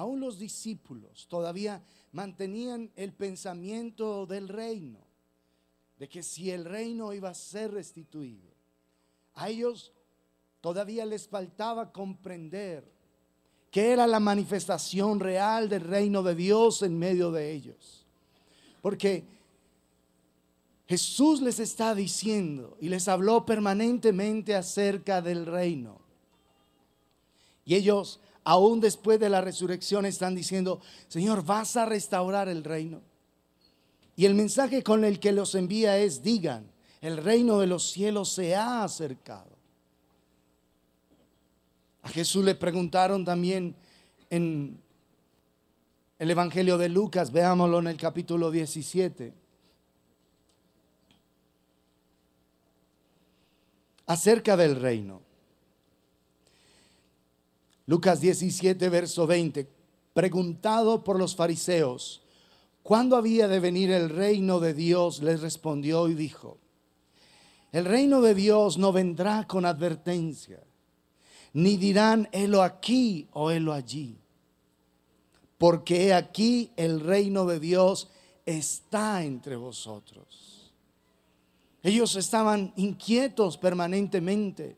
aún los discípulos todavía mantenían el pensamiento del reino, de que si el reino iba a ser restituido, a ellos todavía les faltaba comprender que era la manifestación real del reino de Dios en medio de ellos. Porque Jesús les está diciendo y les habló permanentemente acerca del reino. Y ellos aún después de la resurrección, están diciendo, Señor, vas a restaurar el reino. Y el mensaje con el que los envía es, digan, el reino de los cielos se ha acercado. A Jesús le preguntaron también en el Evangelio de Lucas, veámoslo en el capítulo 17. acerca del reino. Lucas 17, verso 20. Preguntado por los fariseos, ¿cuándo había de venir el reino de Dios? Les respondió y dijo, el reino de Dios no vendrá con advertencia, ni dirán, helo aquí o helo allí, porque aquí el reino de Dios está entre vosotros. Ellos estaban inquietos permanentemente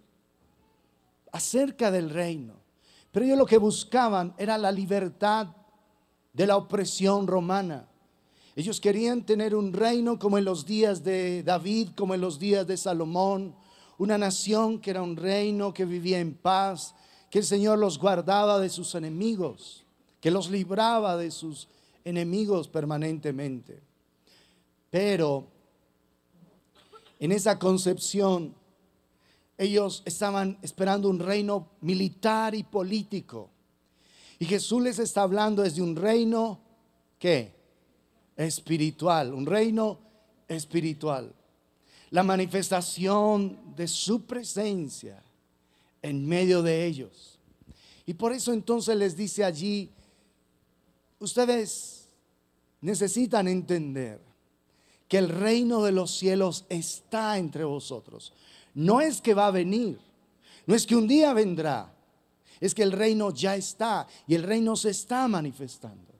acerca del reino. Pero ellos lo que buscaban era la libertad de la opresión romana. Ellos querían tener un reino como en los días de David, como en los días de Salomón, una nación que era un reino que vivía en paz, que el Señor los guardaba de sus enemigos, que los libraba de sus enemigos permanentemente. Pero en esa concepción ellos estaban esperando un reino militar y político. Y Jesús les está hablando desde un reino, que Espiritual, un reino espiritual. La manifestación de su presencia en medio de ellos. Y por eso entonces les dice allí, ustedes necesitan entender que el reino de los cielos está entre vosotros. No es que va a venir, no es que un día vendrá, es que el reino ya está y el reino se está manifestando.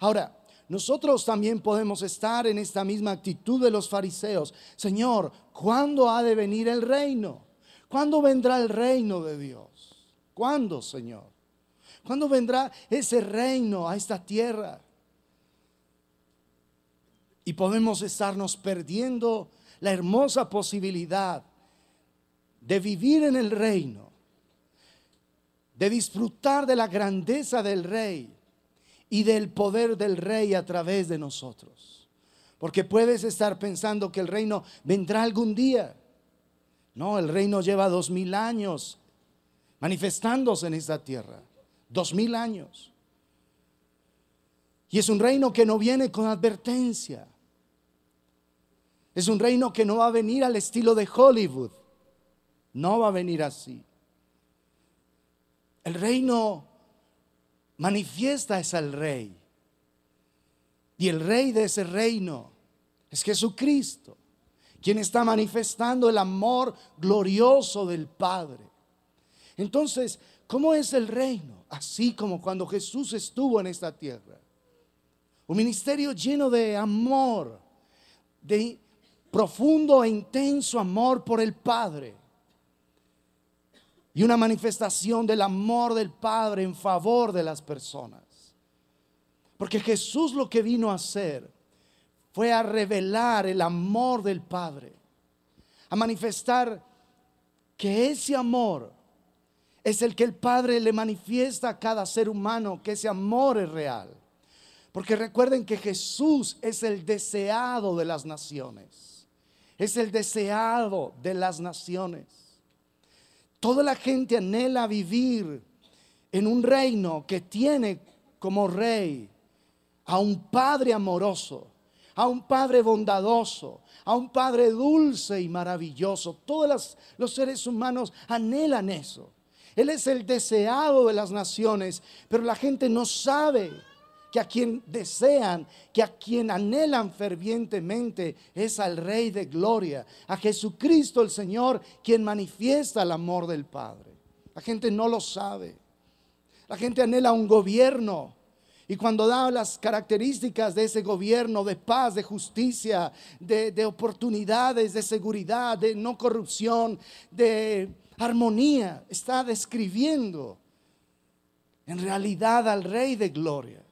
Ahora, nosotros también podemos estar en esta misma actitud de los fariseos. Señor, ¿cuándo ha de venir el reino? ¿Cuándo vendrá el reino de Dios? ¿Cuándo, Señor? ¿Cuándo vendrá ese reino a esta tierra? Y podemos estarnos perdiendo la hermosa posibilidad de vivir en el reino, de disfrutar de la grandeza del rey y del poder del rey a través de nosotros. Porque puedes estar pensando que el reino vendrá algún día. No, el reino lleva dos mil años manifestándose en esta tierra. Dos mil años. Y es un reino que no viene con advertencia. Es un reino que no va a venir al estilo de Hollywood. No va a venir así. El reino manifiesta es al rey. Y el rey de ese reino es Jesucristo, quien está manifestando el amor glorioso del Padre. Entonces, ¿cómo es el reino? Así como cuando Jesús estuvo en esta tierra. Un ministerio lleno de amor, de profundo e intenso amor por el Padre y una manifestación del amor del Padre en favor de las personas. Porque Jesús lo que vino a hacer fue a revelar el amor del Padre, a manifestar que ese amor es el que el Padre le manifiesta a cada ser humano, que ese amor es real. Porque recuerden que Jesús es el deseado de las naciones, es el deseado de las naciones. Toda la gente anhela vivir en un reino que tiene como rey a un Padre amoroso, a un Padre bondadoso, a un Padre dulce y maravilloso. Todos los seres humanos anhelan eso. Él es el deseado de las naciones, pero la gente no sabe que a quien desean, que a quien anhelan fervientemente es al Rey de Gloria, a Jesucristo el Señor, quien manifiesta el amor del Padre. La gente no lo sabe. La gente anhela un gobierno. Y cuando da las características de ese gobierno de paz, de justicia, de, oportunidades, de seguridad, de no corrupción, de armonía, está describiendo en realidad al Rey de Gloria.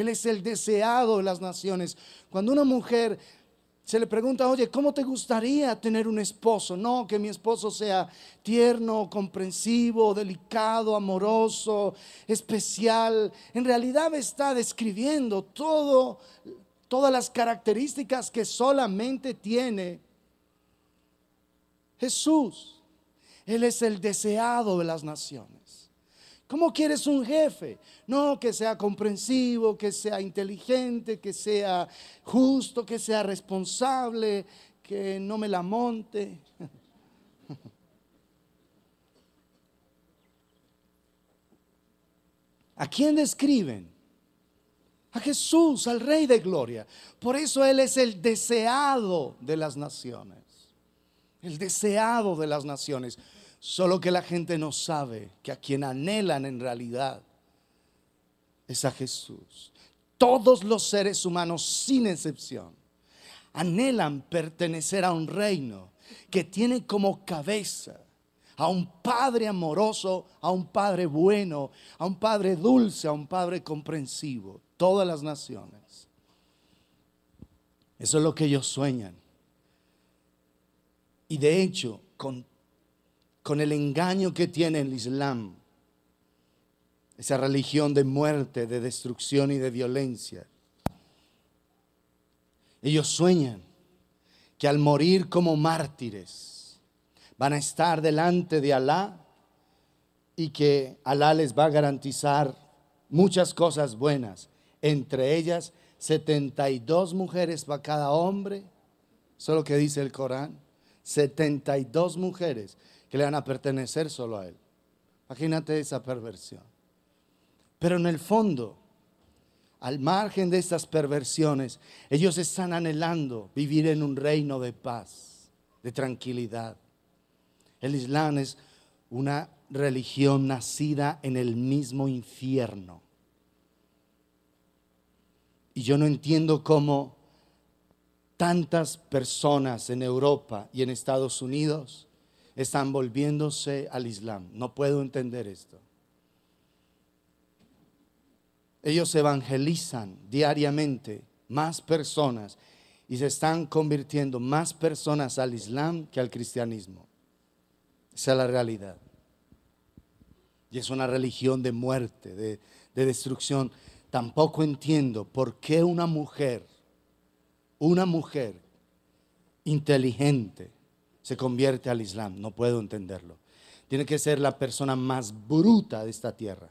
Él es el deseado de las naciones. Cuando una mujer se le pregunta, oye, ¿cómo te gustaría tener un esposo? No, que mi esposo sea tierno, comprensivo, delicado, amoroso, especial. En realidad está describiendo todo, todas las características que solamente tiene Jesús. Él es el deseado de las naciones. ¿Cómo quieres un jefe? No, que sea comprensivo, que sea inteligente, que sea justo, que sea responsable, que no me la monte. ¿A quién describen? A Jesús, al Rey de Gloria. Por eso Él es el deseado de las naciones. El deseado de las naciones. Solo que la gente no sabe que a quien anhelan en realidad es a Jesús. Todos los seres humanos, sin excepción, anhelan pertenecer a un reino que tiene como cabeza a un Padre amoroso, a un Padre bueno, a un Padre dulce, a un Padre comprensivo, todas las naciones. Eso es lo que ellos sueñan. Y de hecho, con con el engaño que tiene el Islam, esa religión de muerte, de destrucción y de violencia. Ellos sueñan que al morir como mártires van a estar delante de Alá y que Alá les va a garantizar muchas cosas buenas, entre ellas 72 mujeres para cada hombre, eso es lo que dice el Corán, 72 mujeres que le van a pertenecer solo a Él. Imagínate esa perversión. Pero en el fondo, al margen de estas perversiones, ellos están anhelando vivir en un reino de paz, de tranquilidad. El Islam es una religión nacida en el mismo infierno. Y yo no entiendo cómo tantas personas en Europa y en Estados Unidos están volviéndose al Islam. No puedo entender esto. Ellos evangelizan diariamente más personas y se están convirtiendo más personas al Islam que al cristianismo. Esa es la realidad. Y es una religión de muerte, de, de destrucción. Tampoco entiendo por qué una mujer, una mujer inteligente, se convierte al Islam. No puedo entenderlo. Tiene que ser la persona más bruta de esta tierra.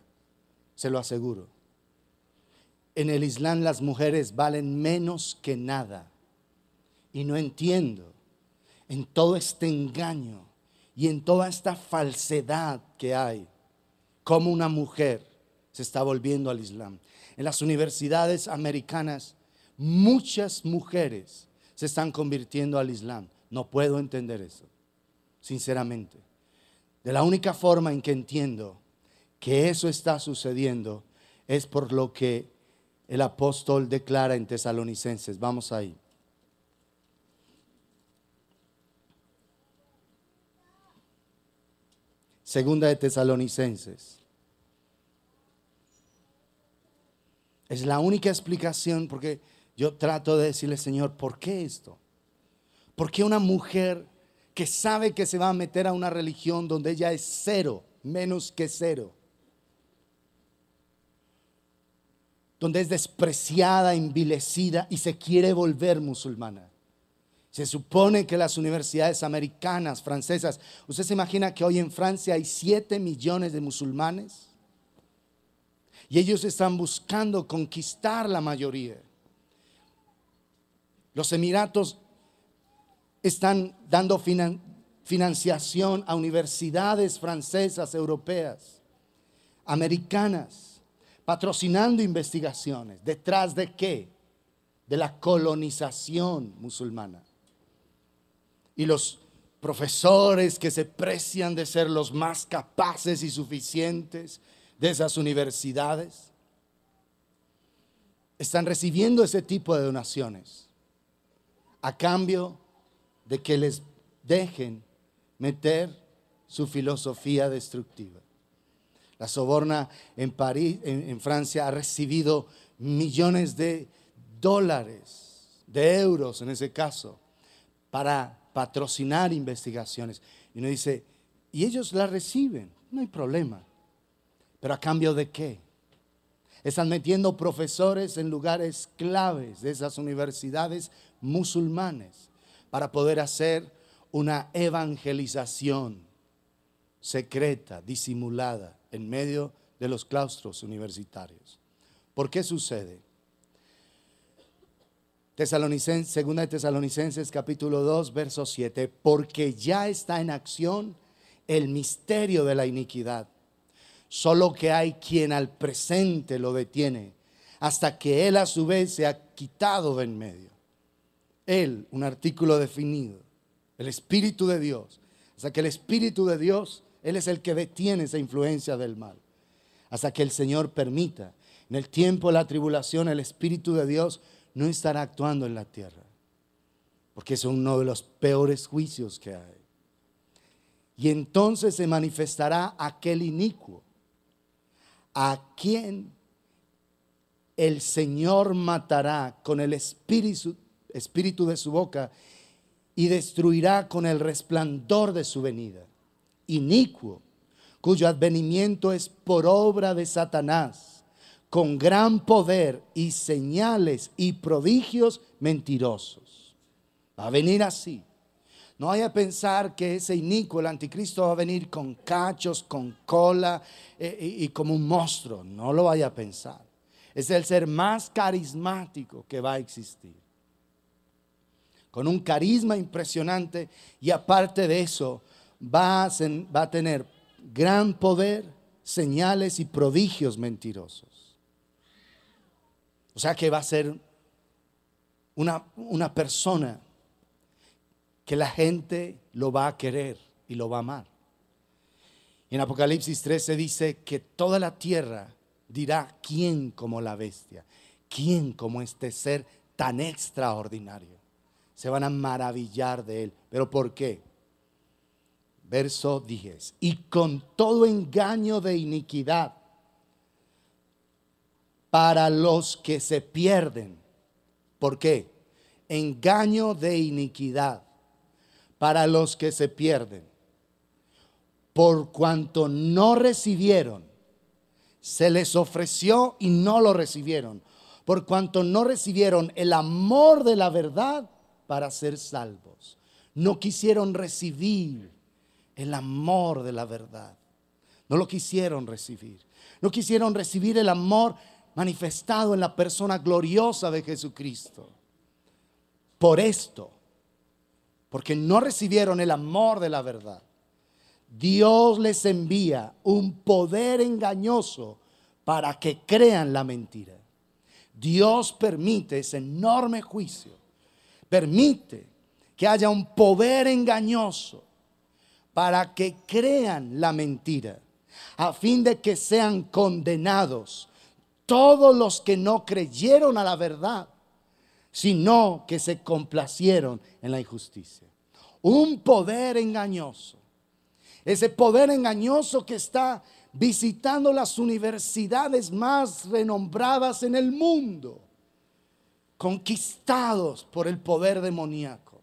Se lo aseguro. En el Islam las mujeres valen menos que nada. Y no entiendo en todo este engaño y en toda esta falsedad que hay, cómo una mujer se está volviendo al Islam. En las universidades americanas, muchas mujeres se están convirtiendo al Islam. No puedo entender eso, sinceramente. De la única forma en que entiendo que eso está sucediendo es por lo que el apóstol declara en Tesalonicenses. Vamos ahí. Segunda de Tesalonicenses. Es la única explicación porque yo trato de decirle, Señor, ¿por qué esto? ¿Por qué una mujer que sabe que se va a meter a una religión donde ella es cero, menos que cero? Donde es despreciada, envilecida y se quiere volver musulmana. Se supone que las universidades americanas, francesas, ¿usted se imagina que hoy en Francia hay 7 millones de musulmanes? Y ellos están buscando conquistar la mayoría. Los Emiratos están dando financiación a universidades francesas, europeas, americanas, patrocinando investigaciones. ¿Detrás de qué? De la colonización musulmana. Y los profesores que se precian de ser los más capaces y suficientes de esas universidades están recibiendo ese tipo de donaciones a cambio de que les dejen meter su filosofía destructiva. La soborna en París, en, Francia, ha recibido millones de dólares, de euros en ese caso, para patrocinar investigaciones. Y uno dice, y ellos la reciben, no hay problema. Pero a cambio de qué? Están metiendo profesores en lugares claves de esas universidades musulmanes para poder hacer una evangelización secreta, disimulada, en medio de los claustros universitarios. ¿Por qué sucede? segunda de Tesalonicenses capítulo 2, verso 7, porque ya está en acción el misterio de la iniquidad, solo que hay quien al presente lo detiene, hasta que él a su vez se ha quitado de en medio. Él, un artículo definido, el Espíritu de Dios. Hasta que el Espíritu de Dios, Él es el que detiene esa influencia del mal. Hasta que el Señor permita. En el tiempo de la tribulación, el Espíritu de Dios no estará actuando en la tierra. Porque es uno de los peores juicios que hay. Y entonces se manifestará aquel inicuo a quien el Señor matará con el espíritu, espíritu de su boca y destruirá con el resplandor de su venida. Inicuo, cuyo advenimiento es por obra de Satanás, con gran poder y señales y prodigios mentirosos. Va a venir así. No vaya a pensar que ese inicuo, el anticristo, va a venir con cachos, con cola eh, y como un monstruo. No lo vaya a pensar. Es el ser más carismático que va a existir con un carisma impresionante y aparte de eso va a, tener gran poder, señales y prodigios mentirosos. O sea que va a ser una, una persona que la gente lo va a querer y lo va a amar. En Apocalipsis 13 dice que toda la tierra dirá quién como la bestia, quién como este ser tan extraordinario se van a maravillar de él. ¿Pero por qué? Verso 10. Y con todo engaño de iniquidad para los que se pierden. ¿Por qué? Engaño de iniquidad para los que se pierden. Por cuanto no recibieron, se les ofreció y no lo recibieron. Por cuanto no recibieron el amor de la verdad para ser salvos. No quisieron recibir el amor de la verdad. No lo quisieron recibir. No quisieron recibir el amor manifestado en la persona gloriosa de Jesucristo. Por esto, porque no recibieron el amor de la verdad, Dios les envía un poder engañoso para que crean la mentira. Dios permite ese enorme juicio permite que haya un poder engañoso para que crean la mentira, a fin de que sean condenados todos los que no creyeron a la verdad, sino que se complacieron en la injusticia. Un poder engañoso. Ese poder engañoso que está visitando las universidades más renombradas en el mundo conquistados por el poder demoníaco.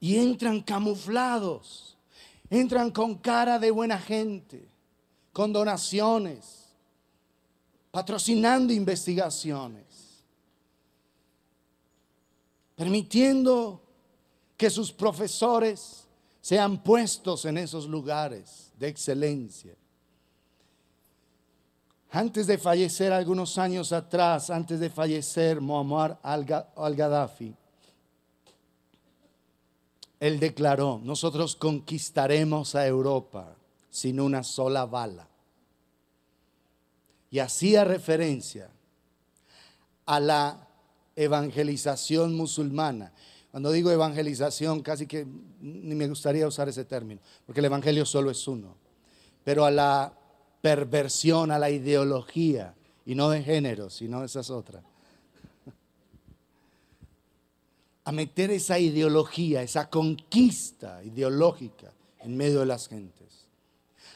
Y entran camuflados, entran con cara de buena gente, con donaciones, patrocinando investigaciones, permitiendo que sus profesores sean puestos en esos lugares de excelencia antes de fallecer algunos años atrás, antes de fallecer Muammar al-Gaddafi, él declaró, nosotros conquistaremos a Europa sin una sola bala. Y hacía referencia a la evangelización musulmana. Cuando digo evangelización, casi que ni me gustaría usar ese término, porque el Evangelio solo es uno. Pero a la perversión a la ideología, y no de género, sino esas otras. A meter esa ideología, esa conquista ideológica en medio de las gentes.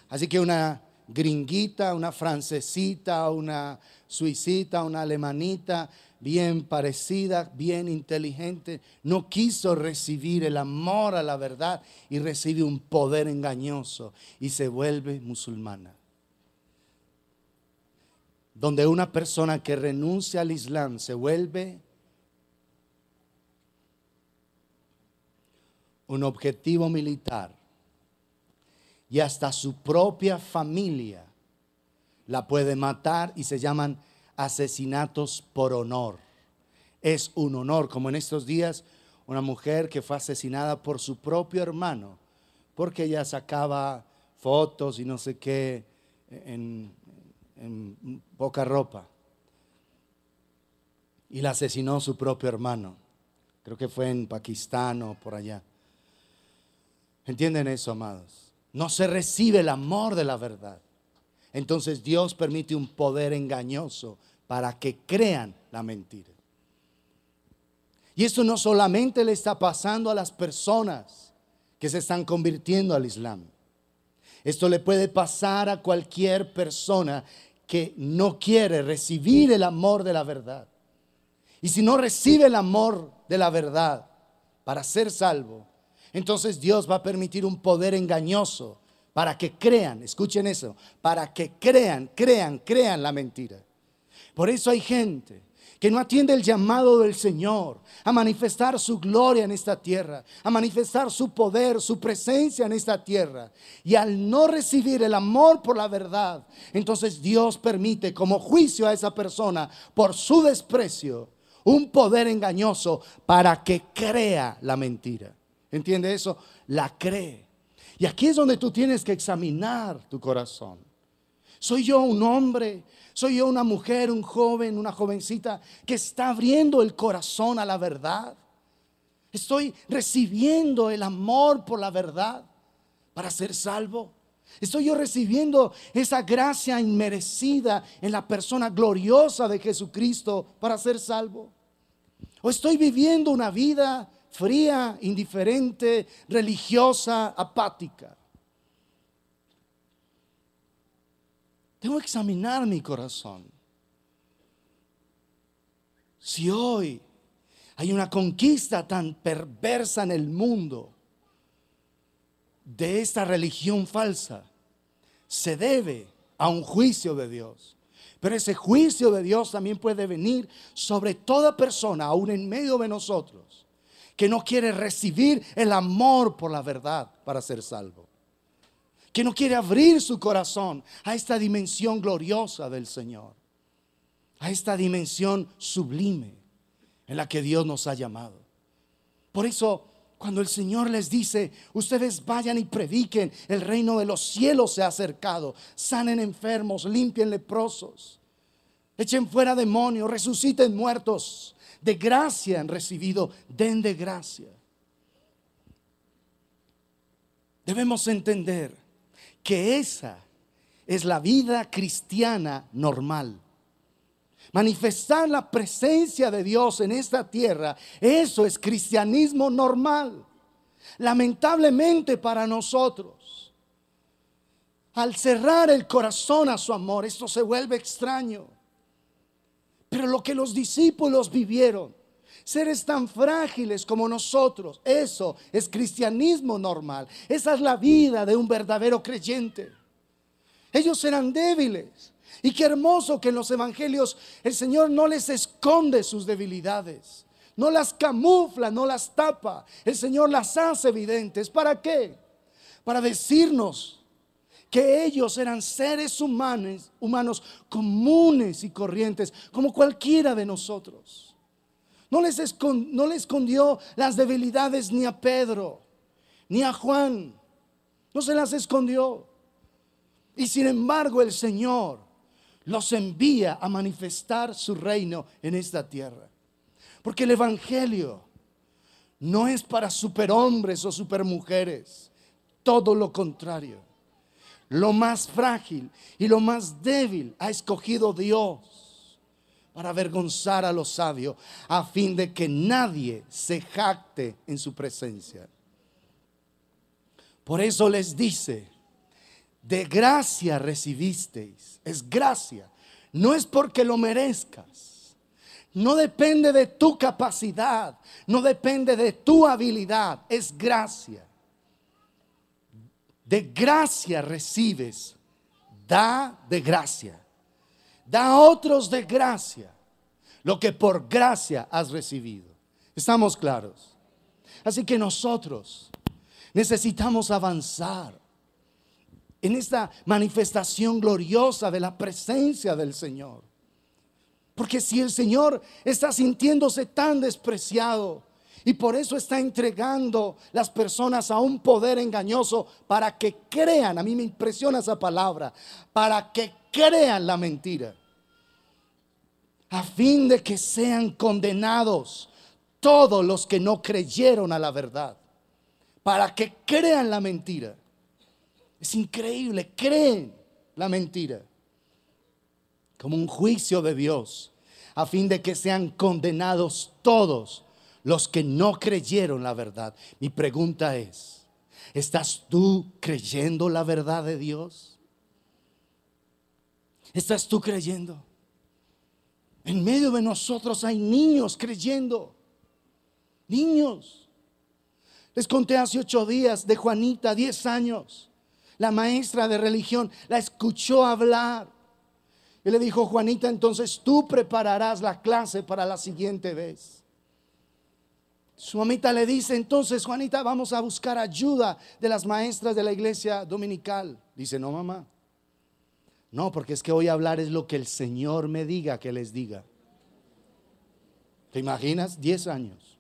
Así que una gringuita, una francesita, una suicita, una alemanita, bien parecida, bien inteligente, no quiso recibir el amor a la verdad y recibe un poder engañoso y se vuelve musulmana donde una persona que renuncia al Islam se vuelve un objetivo militar y hasta su propia familia la puede matar y se llaman asesinatos por honor. Es un honor, como en estos días una mujer que fue asesinada por su propio hermano, porque ella sacaba fotos y no sé qué en, en poca ropa. Y la asesinó su propio hermano. Creo que fue en Pakistán o por allá. ¿Entienden eso, amados? No se recibe el amor de la verdad. Entonces Dios permite un poder engañoso para que crean la mentira. Y esto no solamente le está pasando a las personas que se están convirtiendo al Islam. Esto le puede pasar a cualquier persona que no quiere recibir el amor de la verdad. Y si no recibe el amor de la verdad para ser salvo, entonces Dios va a permitir un poder engañoso para que crean, escuchen eso, para que crean, crean, crean la mentira. Por eso hay gente que no atiende el llamado del Señor a manifestar su gloria en esta tierra, a manifestar su poder, su presencia en esta tierra. Y al no recibir el amor por la verdad, entonces Dios permite como juicio a esa persona por su desprecio un poder engañoso para que crea la mentira. ¿Entiende eso? La cree. Y aquí es donde tú tienes que examinar tu corazón. ¿Soy yo un hombre soy yo una mujer, un joven, una jovencita que está abriendo el corazón a la verdad. Estoy recibiendo el amor por la verdad para ser salvo. Estoy yo recibiendo esa gracia inmerecida en la persona gloriosa de Jesucristo para ser salvo. O estoy viviendo una vida fría, indiferente, religiosa, apática. Tengo que examinar mi corazón. Si hoy hay una conquista tan perversa en el mundo de esta religión falsa, se debe a un juicio de Dios. Pero ese juicio de Dios también puede venir sobre toda persona, aún en medio de nosotros, que no quiere recibir el amor por la verdad para ser salvo que no quiere abrir su corazón a esta dimensión gloriosa del Señor, a esta dimensión sublime en la que Dios nos ha llamado. Por eso, cuando el Señor les dice, ustedes vayan y prediquen, el reino de los cielos se ha acercado, sanen enfermos, limpien leprosos, echen fuera demonios, resuciten muertos, de gracia han recibido, den de gracia. Debemos entender que esa es la vida cristiana normal. Manifestar la presencia de Dios en esta tierra, eso es cristianismo normal. Lamentablemente para nosotros, al cerrar el corazón a su amor, esto se vuelve extraño. Pero lo que los discípulos vivieron seres tan frágiles como nosotros. Eso es cristianismo normal. Esa es la vida de un verdadero creyente. Ellos eran débiles. Y qué hermoso que en los evangelios el Señor no les esconde sus debilidades. No las camufla, no las tapa. El Señor las hace evidentes. ¿Para qué? Para decirnos que ellos eran seres humanos, humanos comunes y corrientes, como cualquiera de nosotros. No les, no le escondió las debilidades ni a Pedro, ni a Juan. No se las escondió. Y sin embargo el Señor los envía a manifestar su reino en esta tierra. Porque el Evangelio no es para superhombres o supermujeres. Todo lo contrario. Lo más frágil y lo más débil ha escogido Dios para avergonzar a los sabios, a fin de que nadie se jacte en su presencia. Por eso les dice, de gracia recibisteis, es gracia, no es porque lo merezcas, no depende de tu capacidad, no depende de tu habilidad, es gracia. De gracia recibes, da de gracia da a otros de gracia lo que por gracia has recibido. ¿Estamos claros? Así que nosotros necesitamos avanzar en esta manifestación gloriosa de la presencia del Señor. Porque si el Señor está sintiéndose tan despreciado y por eso está entregando las personas a un poder engañoso para que crean, a mí me impresiona esa palabra, para que crean la mentira a fin de que sean condenados todos los que no creyeron a la verdad, para que crean la mentira. Es increíble, creen la mentira como un juicio de Dios, a fin de que sean condenados todos los que no creyeron la verdad. Mi pregunta es, ¿estás tú creyendo la verdad de Dios? ¿Estás tú creyendo? En medio de nosotros hay niños creyendo. Niños. Les conté hace ocho días de Juanita, diez años. La maestra de religión la escuchó hablar. Y le dijo, Juanita, entonces tú prepararás la clase para la siguiente vez. Su mamita le dice, entonces Juanita, vamos a buscar ayuda de las maestras de la iglesia dominical. Dice, no, mamá, no, porque es que voy a hablar es lo que el Señor me diga que les diga. ¿Te imaginas? Diez años.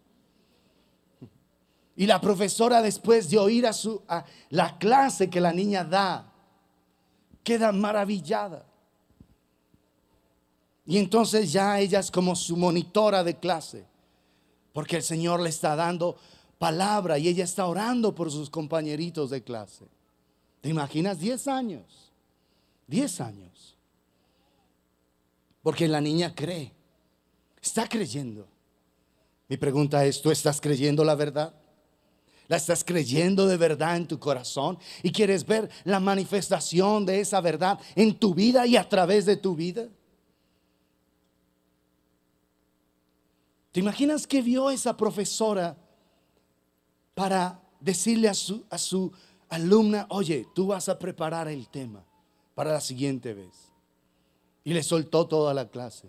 Y la profesora después de oír a, su, a la clase que la niña da, queda maravillada. Y entonces ya ella es como su monitora de clase, porque el Señor le está dando palabra y ella está orando por sus compañeritos de clase. ¿Te imaginas? Diez años. 10 años. Porque la niña cree, está creyendo. Mi pregunta es, ¿tú estás creyendo la verdad? ¿La estás creyendo de verdad en tu corazón? ¿Y quieres ver la manifestación de esa verdad en tu vida y a través de tu vida? ¿Te imaginas que vio esa profesora para decirle a su, a su alumna, oye, tú vas a preparar el tema? para la siguiente vez. Y le soltó toda la clase.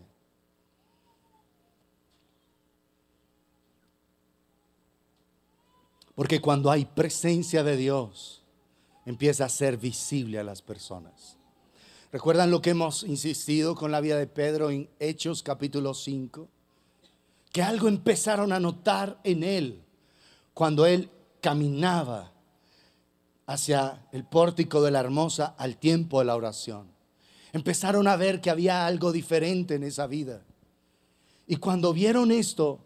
Porque cuando hay presencia de Dios, empieza a ser visible a las personas. ¿Recuerdan lo que hemos insistido con la vida de Pedro en Hechos capítulo 5? Que algo empezaron a notar en él cuando él caminaba hacia el pórtico de la hermosa al tiempo de la oración. Empezaron a ver que había algo diferente en esa vida. Y cuando vieron esto,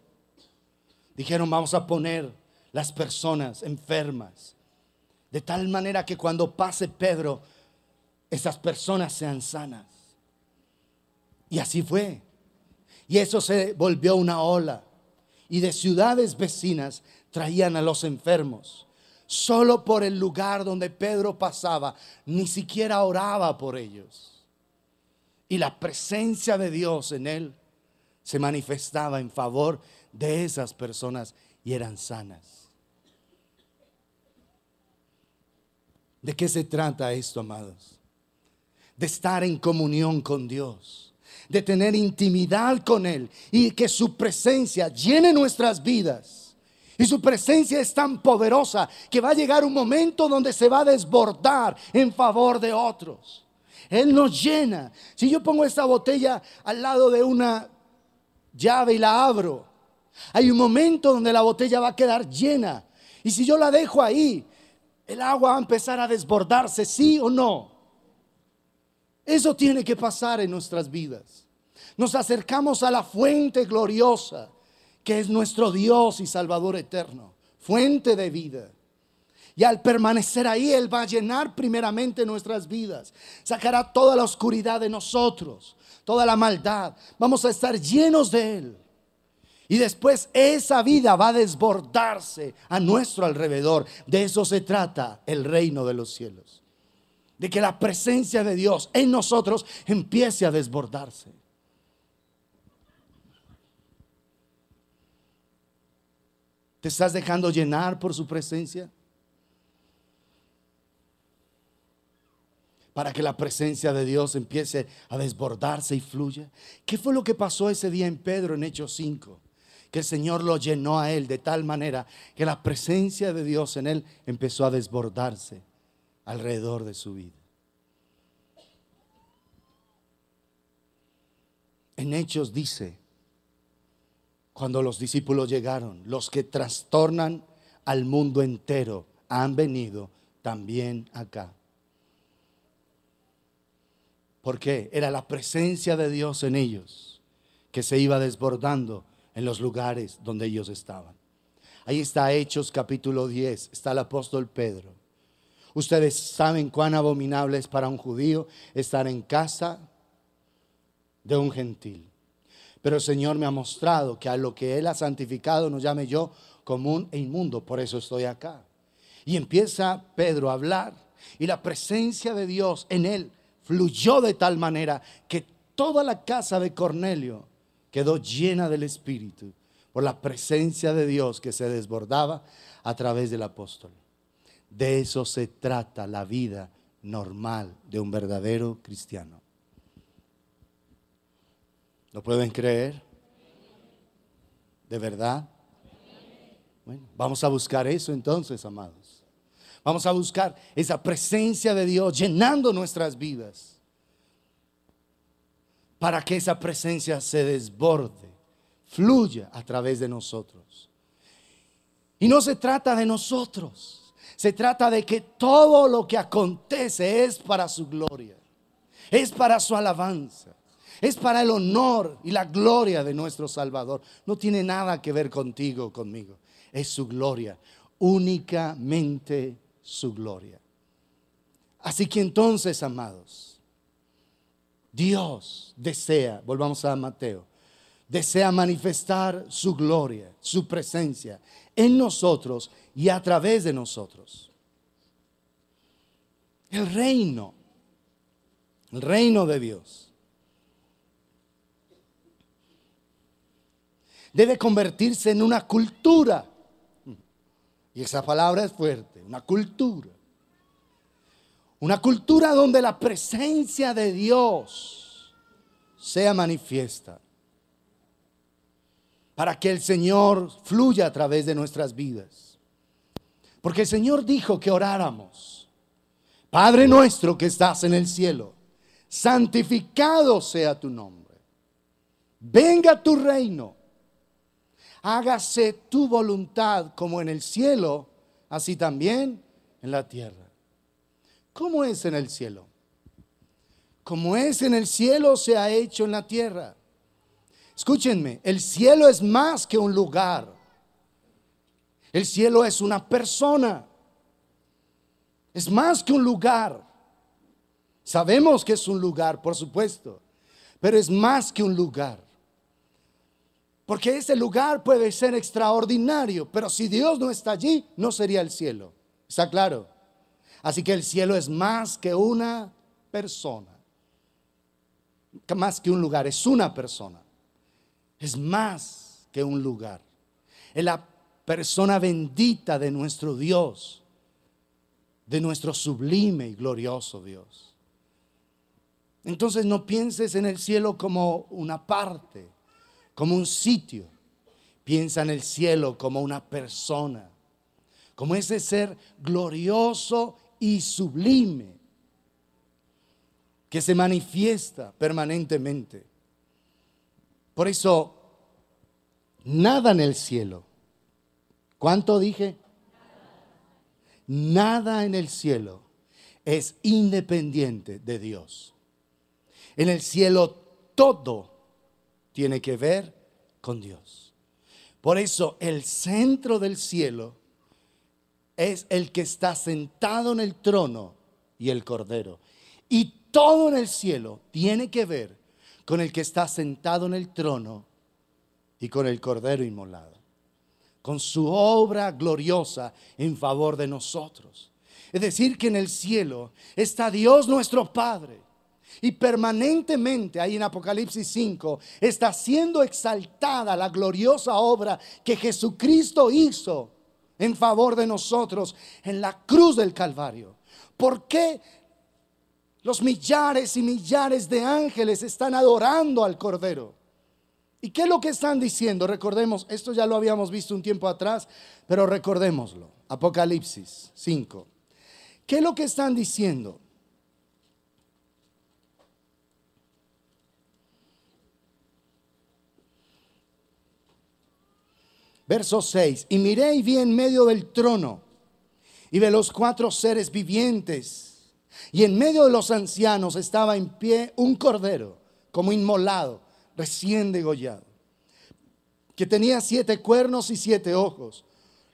dijeron, vamos a poner las personas enfermas, de tal manera que cuando pase Pedro, esas personas sean sanas. Y así fue. Y eso se volvió una ola. Y de ciudades vecinas traían a los enfermos solo por el lugar donde Pedro pasaba, ni siquiera oraba por ellos. Y la presencia de Dios en él se manifestaba en favor de esas personas y eran sanas. ¿De qué se trata esto, amados? De estar en comunión con Dios, de tener intimidad con Él y que su presencia llene nuestras vidas y su presencia es tan poderosa que va a llegar un momento donde se va a desbordar en favor de otros. Él nos llena. Si yo pongo esta botella al lado de una llave y la abro, hay un momento donde la botella va a quedar llena. Y si yo la dejo ahí, el agua va a empezar a desbordarse, sí o no. Eso tiene que pasar en nuestras vidas. Nos acercamos a la fuente gloriosa que es nuestro Dios y Salvador eterno, fuente de vida. Y al permanecer ahí, Él va a llenar primeramente nuestras vidas, sacará toda la oscuridad de nosotros, toda la maldad. Vamos a estar llenos de Él. Y después esa vida va a desbordarse a nuestro alrededor. De eso se trata el reino de los cielos. De que la presencia de Dios en nosotros empiece a desbordarse. ¿Te estás dejando llenar por su presencia? Para que la presencia de Dios empiece a desbordarse y fluya. ¿Qué fue lo que pasó ese día en Pedro en Hechos 5? Que el Señor lo llenó a él de tal manera que la presencia de Dios en él empezó a desbordarse alrededor de su vida. En Hechos dice cuando los discípulos llegaron, los que trastornan al mundo entero han venido también acá. ¿Por qué? era la presencia de Dios en ellos que se iba desbordando en los lugares donde ellos estaban. Ahí está Hechos capítulo 10, está el apóstol Pedro. Ustedes saben cuán abominable es para un judío estar en casa de un gentil. Pero el Señor me ha mostrado que a lo que Él ha santificado no llame yo común e inmundo. Por eso estoy acá. Y empieza Pedro a hablar. Y la presencia de Dios en él fluyó de tal manera que toda la casa de Cornelio quedó llena del Espíritu por la presencia de Dios que se desbordaba a través del apóstol. De eso se trata la vida normal de un verdadero cristiano. ¿Lo pueden creer? ¿De verdad? Bueno, vamos a buscar eso entonces, amados. Vamos a buscar esa presencia de Dios llenando nuestras vidas para que esa presencia se desborde, fluya a través de nosotros. Y no se trata de nosotros, se trata de que todo lo que acontece es para su gloria, es para su alabanza. Es para el honor y la gloria de nuestro Salvador. No tiene nada que ver contigo, conmigo. Es su gloria, únicamente su gloria. Así que entonces, amados, Dios desea, volvamos a Mateo, desea manifestar su gloria, su presencia en nosotros y a través de nosotros. El reino, el reino de Dios debe convertirse en una cultura. Y esa palabra es fuerte, una cultura. Una cultura donde la presencia de Dios sea manifiesta. Para que el Señor fluya a través de nuestras vidas. Porque el Señor dijo que oráramos. Padre nuestro que estás en el cielo, santificado sea tu nombre. Venga tu reino hágase tu voluntad como en el cielo, así también en la tierra. ¿Cómo es en el cielo? Como es en el cielo, se ha hecho en la tierra. Escúchenme, el cielo es más que un lugar. El cielo es una persona. Es más que un lugar. Sabemos que es un lugar, por supuesto, pero es más que un lugar. Porque ese lugar puede ser extraordinario, pero si Dios no está allí, no sería el cielo. ¿Está claro? Así que el cielo es más que una persona. Más que un lugar, es una persona. Es más que un lugar. Es la persona bendita de nuestro Dios, de nuestro sublime y glorioso Dios. Entonces no pienses en el cielo como una parte como un sitio. Piensa en el cielo como una persona, como ese ser glorioso y sublime que se manifiesta permanentemente. Por eso, nada en el cielo. ¿Cuánto dije? Nada en el cielo es independiente de Dios. En el cielo todo tiene que ver con Dios. Por eso el centro del cielo es el que está sentado en el trono y el cordero. Y todo en el cielo tiene que ver con el que está sentado en el trono y con el cordero inmolado. Con su obra gloriosa en favor de nosotros. Es decir, que en el cielo está Dios nuestro Padre y permanentemente ahí en Apocalipsis 5 está siendo exaltada la gloriosa obra que Jesucristo hizo en favor de nosotros en la cruz del Calvario. ¿Por qué los millares y millares de ángeles están adorando al Cordero? ¿Y qué es lo que están diciendo? Recordemos, esto ya lo habíamos visto un tiempo atrás, pero recordémoslo. Apocalipsis 5. ¿Qué es lo que están diciendo? Verso 6. Y miré y vi en medio del trono y de los cuatro seres vivientes. Y en medio de los ancianos estaba en pie un cordero como inmolado, recién degollado, que tenía siete cuernos y siete ojos,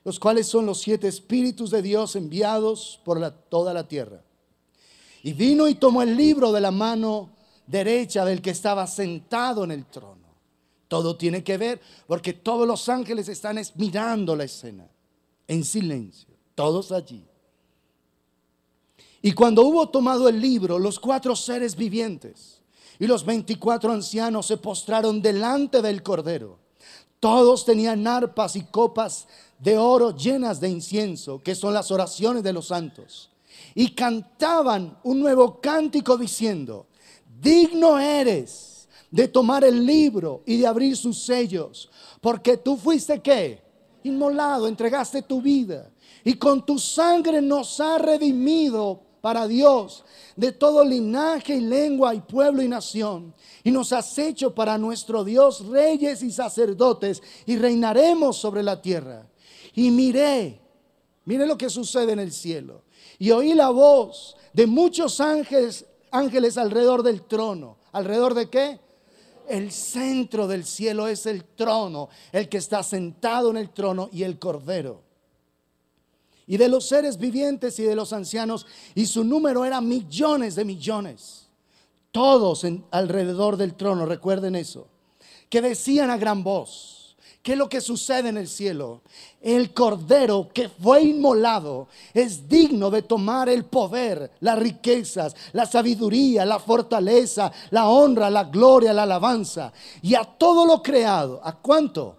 los cuales son los siete espíritus de Dios enviados por toda la tierra. Y vino y tomó el libro de la mano derecha del que estaba sentado en el trono. Todo tiene que ver, porque todos los ángeles están mirando la escena, en silencio, todos allí. Y cuando hubo tomado el libro, los cuatro seres vivientes y los veinticuatro ancianos se postraron delante del Cordero. Todos tenían arpas y copas de oro llenas de incienso, que son las oraciones de los santos. Y cantaban un nuevo cántico diciendo, digno eres de tomar el libro y de abrir sus sellos. Porque tú fuiste qué? Inmolado, entregaste tu vida. Y con tu sangre nos ha redimido para Dios de todo linaje y lengua y pueblo y nación. Y nos has hecho para nuestro Dios reyes y sacerdotes y reinaremos sobre la tierra. Y miré, mire lo que sucede en el cielo. Y oí la voz de muchos ángeles, ángeles alrededor del trono. ¿Alrededor de qué? El centro del cielo es el trono, el que está sentado en el trono y el cordero. Y de los seres vivientes y de los ancianos, y su número era millones de millones, todos alrededor del trono, recuerden eso, que decían a gran voz, ¿Qué es lo que sucede en el cielo? El cordero que fue inmolado es digno de tomar el poder, las riquezas, la sabiduría, la fortaleza, la honra, la gloria, la alabanza. Y a todo lo creado, ¿a cuánto?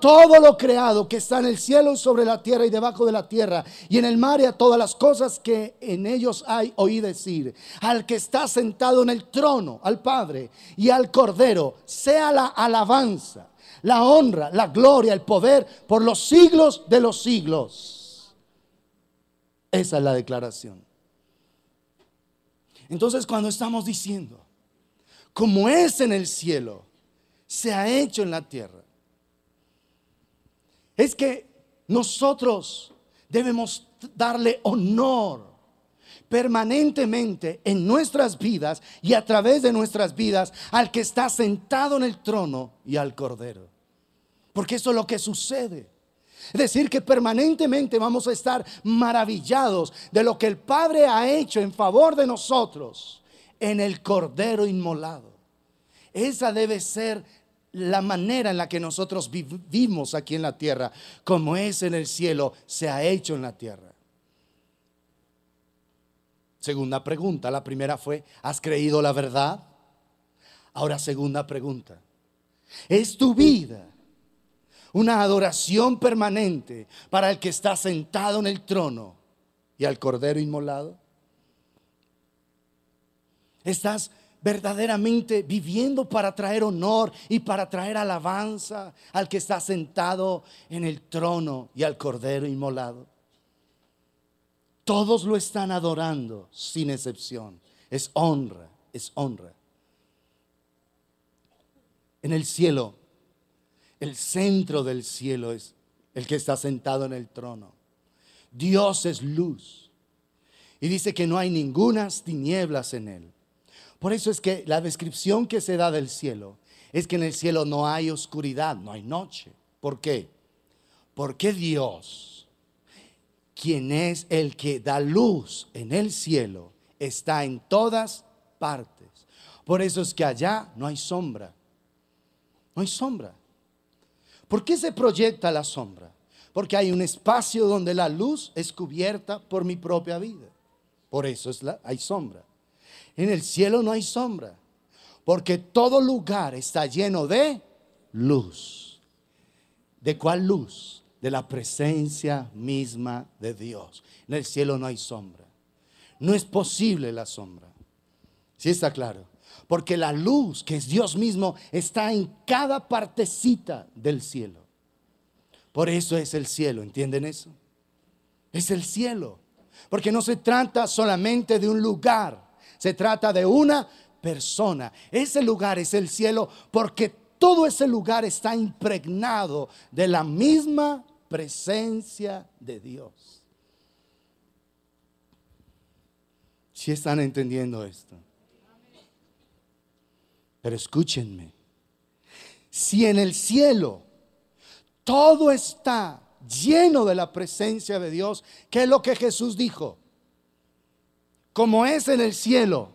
todo lo creado que está en el cielo y sobre la tierra y debajo de la tierra y en el mar y a todas las cosas que en ellos hay, oí decir, al que está sentado en el trono, al Padre y al Cordero, sea la alabanza, la honra, la gloria, el poder por los siglos de los siglos. Esa es la declaración. Entonces cuando estamos diciendo, como es en el cielo, se ha hecho en la tierra, es que nosotros debemos darle honor permanentemente en nuestras vidas y a través de nuestras vidas al que está sentado en el trono y al cordero. Porque eso es lo que sucede. Es decir, que permanentemente vamos a estar maravillados de lo que el Padre ha hecho en favor de nosotros en el cordero inmolado. Esa debe ser la manera en la que nosotros vivimos aquí en la tierra, como es en el cielo, se ha hecho en la tierra. Segunda pregunta, la primera fue, ¿has creído la verdad? Ahora segunda pregunta, ¿es tu vida una adoración permanente para el que está sentado en el trono y al Cordero inmolado? ¿Estás verdaderamente viviendo para traer honor y para traer alabanza al que está sentado en el trono y al Cordero inmolado? Todos lo están adorando, sin excepción. Es honra, es honra. En el cielo, el centro del cielo es el que está sentado en el trono. Dios es luz. Y dice que no hay ningunas tinieblas en él. Por eso es que la descripción que se da del cielo es que en el cielo no hay oscuridad, no hay noche. ¿Por qué? Porque Dios quien es el que da luz en el cielo, está en todas partes. Por eso es que allá no hay sombra. No hay sombra. ¿Por qué se proyecta la sombra? Porque hay un espacio donde la luz es cubierta por mi propia vida. Por eso es la, hay sombra. En el cielo no hay sombra. Porque todo lugar está lleno de luz. ¿De cuál luz? de la presencia misma de Dios. En el cielo no hay sombra. No es posible la sombra. Si está claro? Porque la luz, que es Dios mismo, está en cada partecita del cielo. Por eso es el cielo, ¿entienden eso? Es el cielo. Porque no se trata solamente de un lugar, se trata de una persona. Ese lugar es el cielo porque todo ese lugar está impregnado de la misma presencia de Dios. Si están entendiendo esto. Pero escúchenme. Si en el cielo todo está lleno de la presencia de Dios, que es lo que Jesús dijo? Como es en el cielo,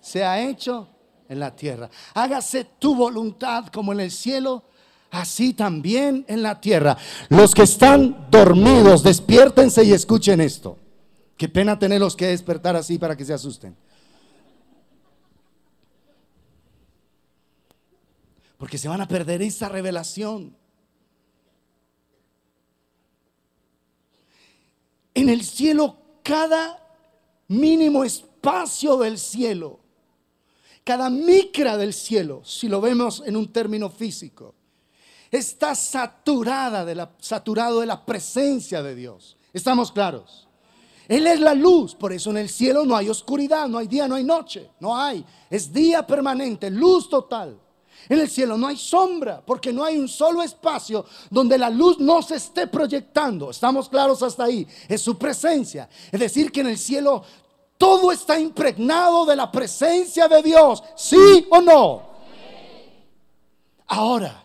se ha hecho en la tierra. Hágase tu voluntad como en el cielo, así también en la tierra. Los que están dormidos, despiértense y escuchen esto. Qué pena tenerlos que despertar así para que se asusten. Porque se van a perder esa revelación. En el cielo, cada mínimo espacio del cielo, cada micra del cielo, si lo vemos en un término físico, está saturada de saturado de la presencia de Dios. ¿Estamos claros? Él es la luz, por eso en el cielo no hay oscuridad, no hay día, no hay noche, no hay. Es día permanente, luz total. En el cielo no hay sombra, porque no hay un solo espacio donde la luz no se esté proyectando. Estamos claros hasta ahí. Es su presencia. Es decir, que en el cielo todo está impregnado de la presencia de Dios, sí o no. Ahora,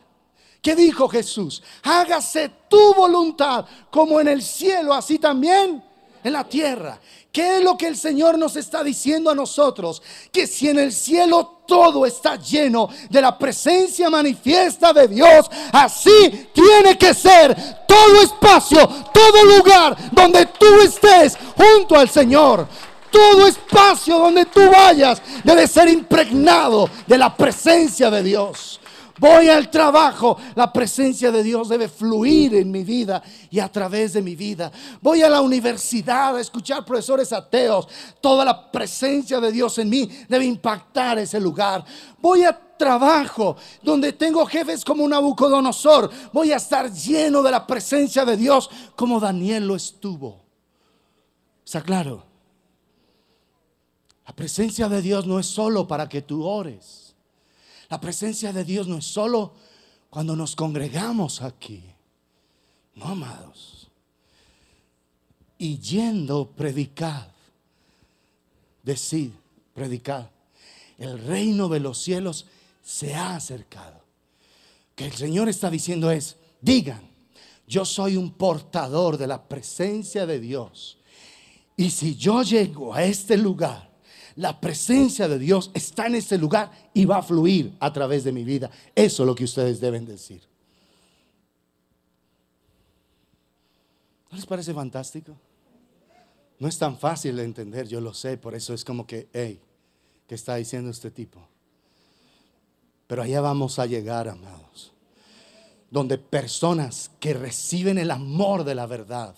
¿Qué dijo Jesús? Hágase tu voluntad como en el cielo, así también en la tierra. ¿Qué es lo que el Señor nos está diciendo a nosotros? Que si en el cielo todo está lleno de la presencia manifiesta de Dios, así tiene que ser todo espacio, todo lugar donde tú estés junto al Señor. Todo espacio donde tú vayas debe ser impregnado de la presencia de Dios voy al trabajo, la presencia de Dios debe fluir en mi vida y a través de mi vida. Voy a la universidad a escuchar profesores ateos, toda la presencia de Dios en mí debe impactar ese lugar. Voy a trabajo, donde tengo jefes como un Nabucodonosor, voy a estar lleno de la presencia de Dios como Daniel lo estuvo. ¿Está claro? La presencia de Dios no es solo para que tú ores. La presencia de Dios no es solo cuando nos congregamos aquí. No, amados. Y yendo, predicar Decid, predicad. El reino de los cielos se ha acercado. Que el Señor está diciendo es, digan, yo soy un portador de la presencia de Dios. Y si yo llego a este lugar la presencia de Dios está en ese lugar y va a fluir a través de mi vida. Eso es lo que ustedes deben decir. ¿No les parece fantástico? No es tan fácil de entender, yo lo sé, por eso es como que, hey, ¿qué está diciendo este tipo? Pero allá vamos a llegar, amados, donde personas que reciben el amor de la verdad,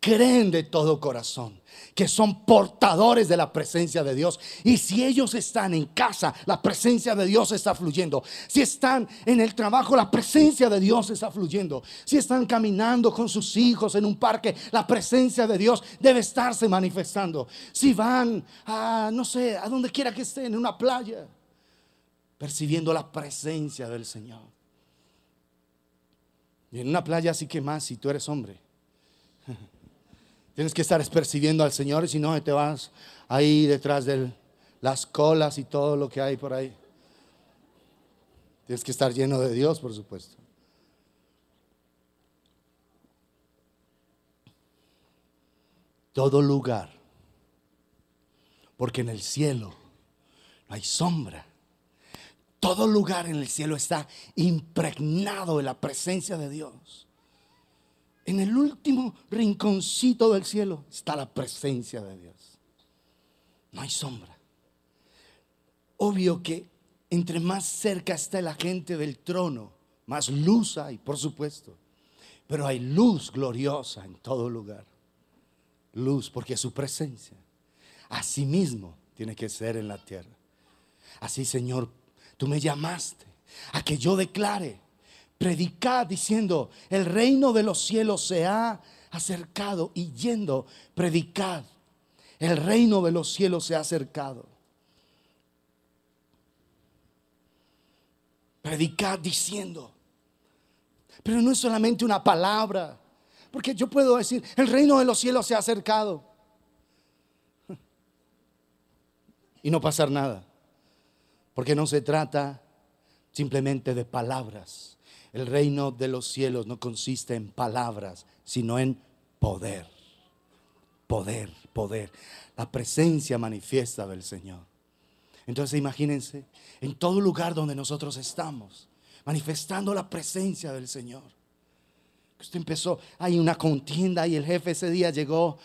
creen de todo corazón, que son portadores de la presencia de Dios. Y si ellos están en casa, la presencia de Dios está fluyendo. Si están en el trabajo, la presencia de Dios está fluyendo. Si están caminando con sus hijos en un parque, la presencia de Dios debe estarse manifestando. Si van a, no sé, a donde quiera que estén, en una playa, percibiendo la presencia del Señor. Y en una playa así que más si tú eres hombre. Tienes que estar percibiendo al Señor si no, te vas ahí detrás de las colas y todo lo que hay por ahí. Tienes que estar lleno de Dios, por supuesto. Todo lugar. Porque en el cielo no hay sombra. Todo lugar en el cielo está impregnado de la presencia de Dios. En el último rinconcito del cielo está la presencia de Dios. No hay sombra. Obvio que entre más cerca está la gente del trono, más luz hay, por supuesto. Pero hay luz gloriosa en todo lugar. Luz porque su presencia. sí mismo tiene que ser en la tierra. Así, Señor, tú me llamaste a que yo declare predicad diciendo, el reino de los cielos se ha acercado y yendo, predicad, el reino de los cielos se ha acercado. Predicad diciendo, pero no es solamente una palabra, porque yo puedo decir, el reino de los cielos se ha acercado y no pasar nada, porque no se trata simplemente de palabras el reino de los cielos no consiste en palabras, sino en poder. Poder, poder. La presencia manifiesta del Señor. Entonces imagínense, en todo lugar donde nosotros estamos, manifestando la presencia del Señor. Usted empezó, hay una contienda y el jefe ese día llegó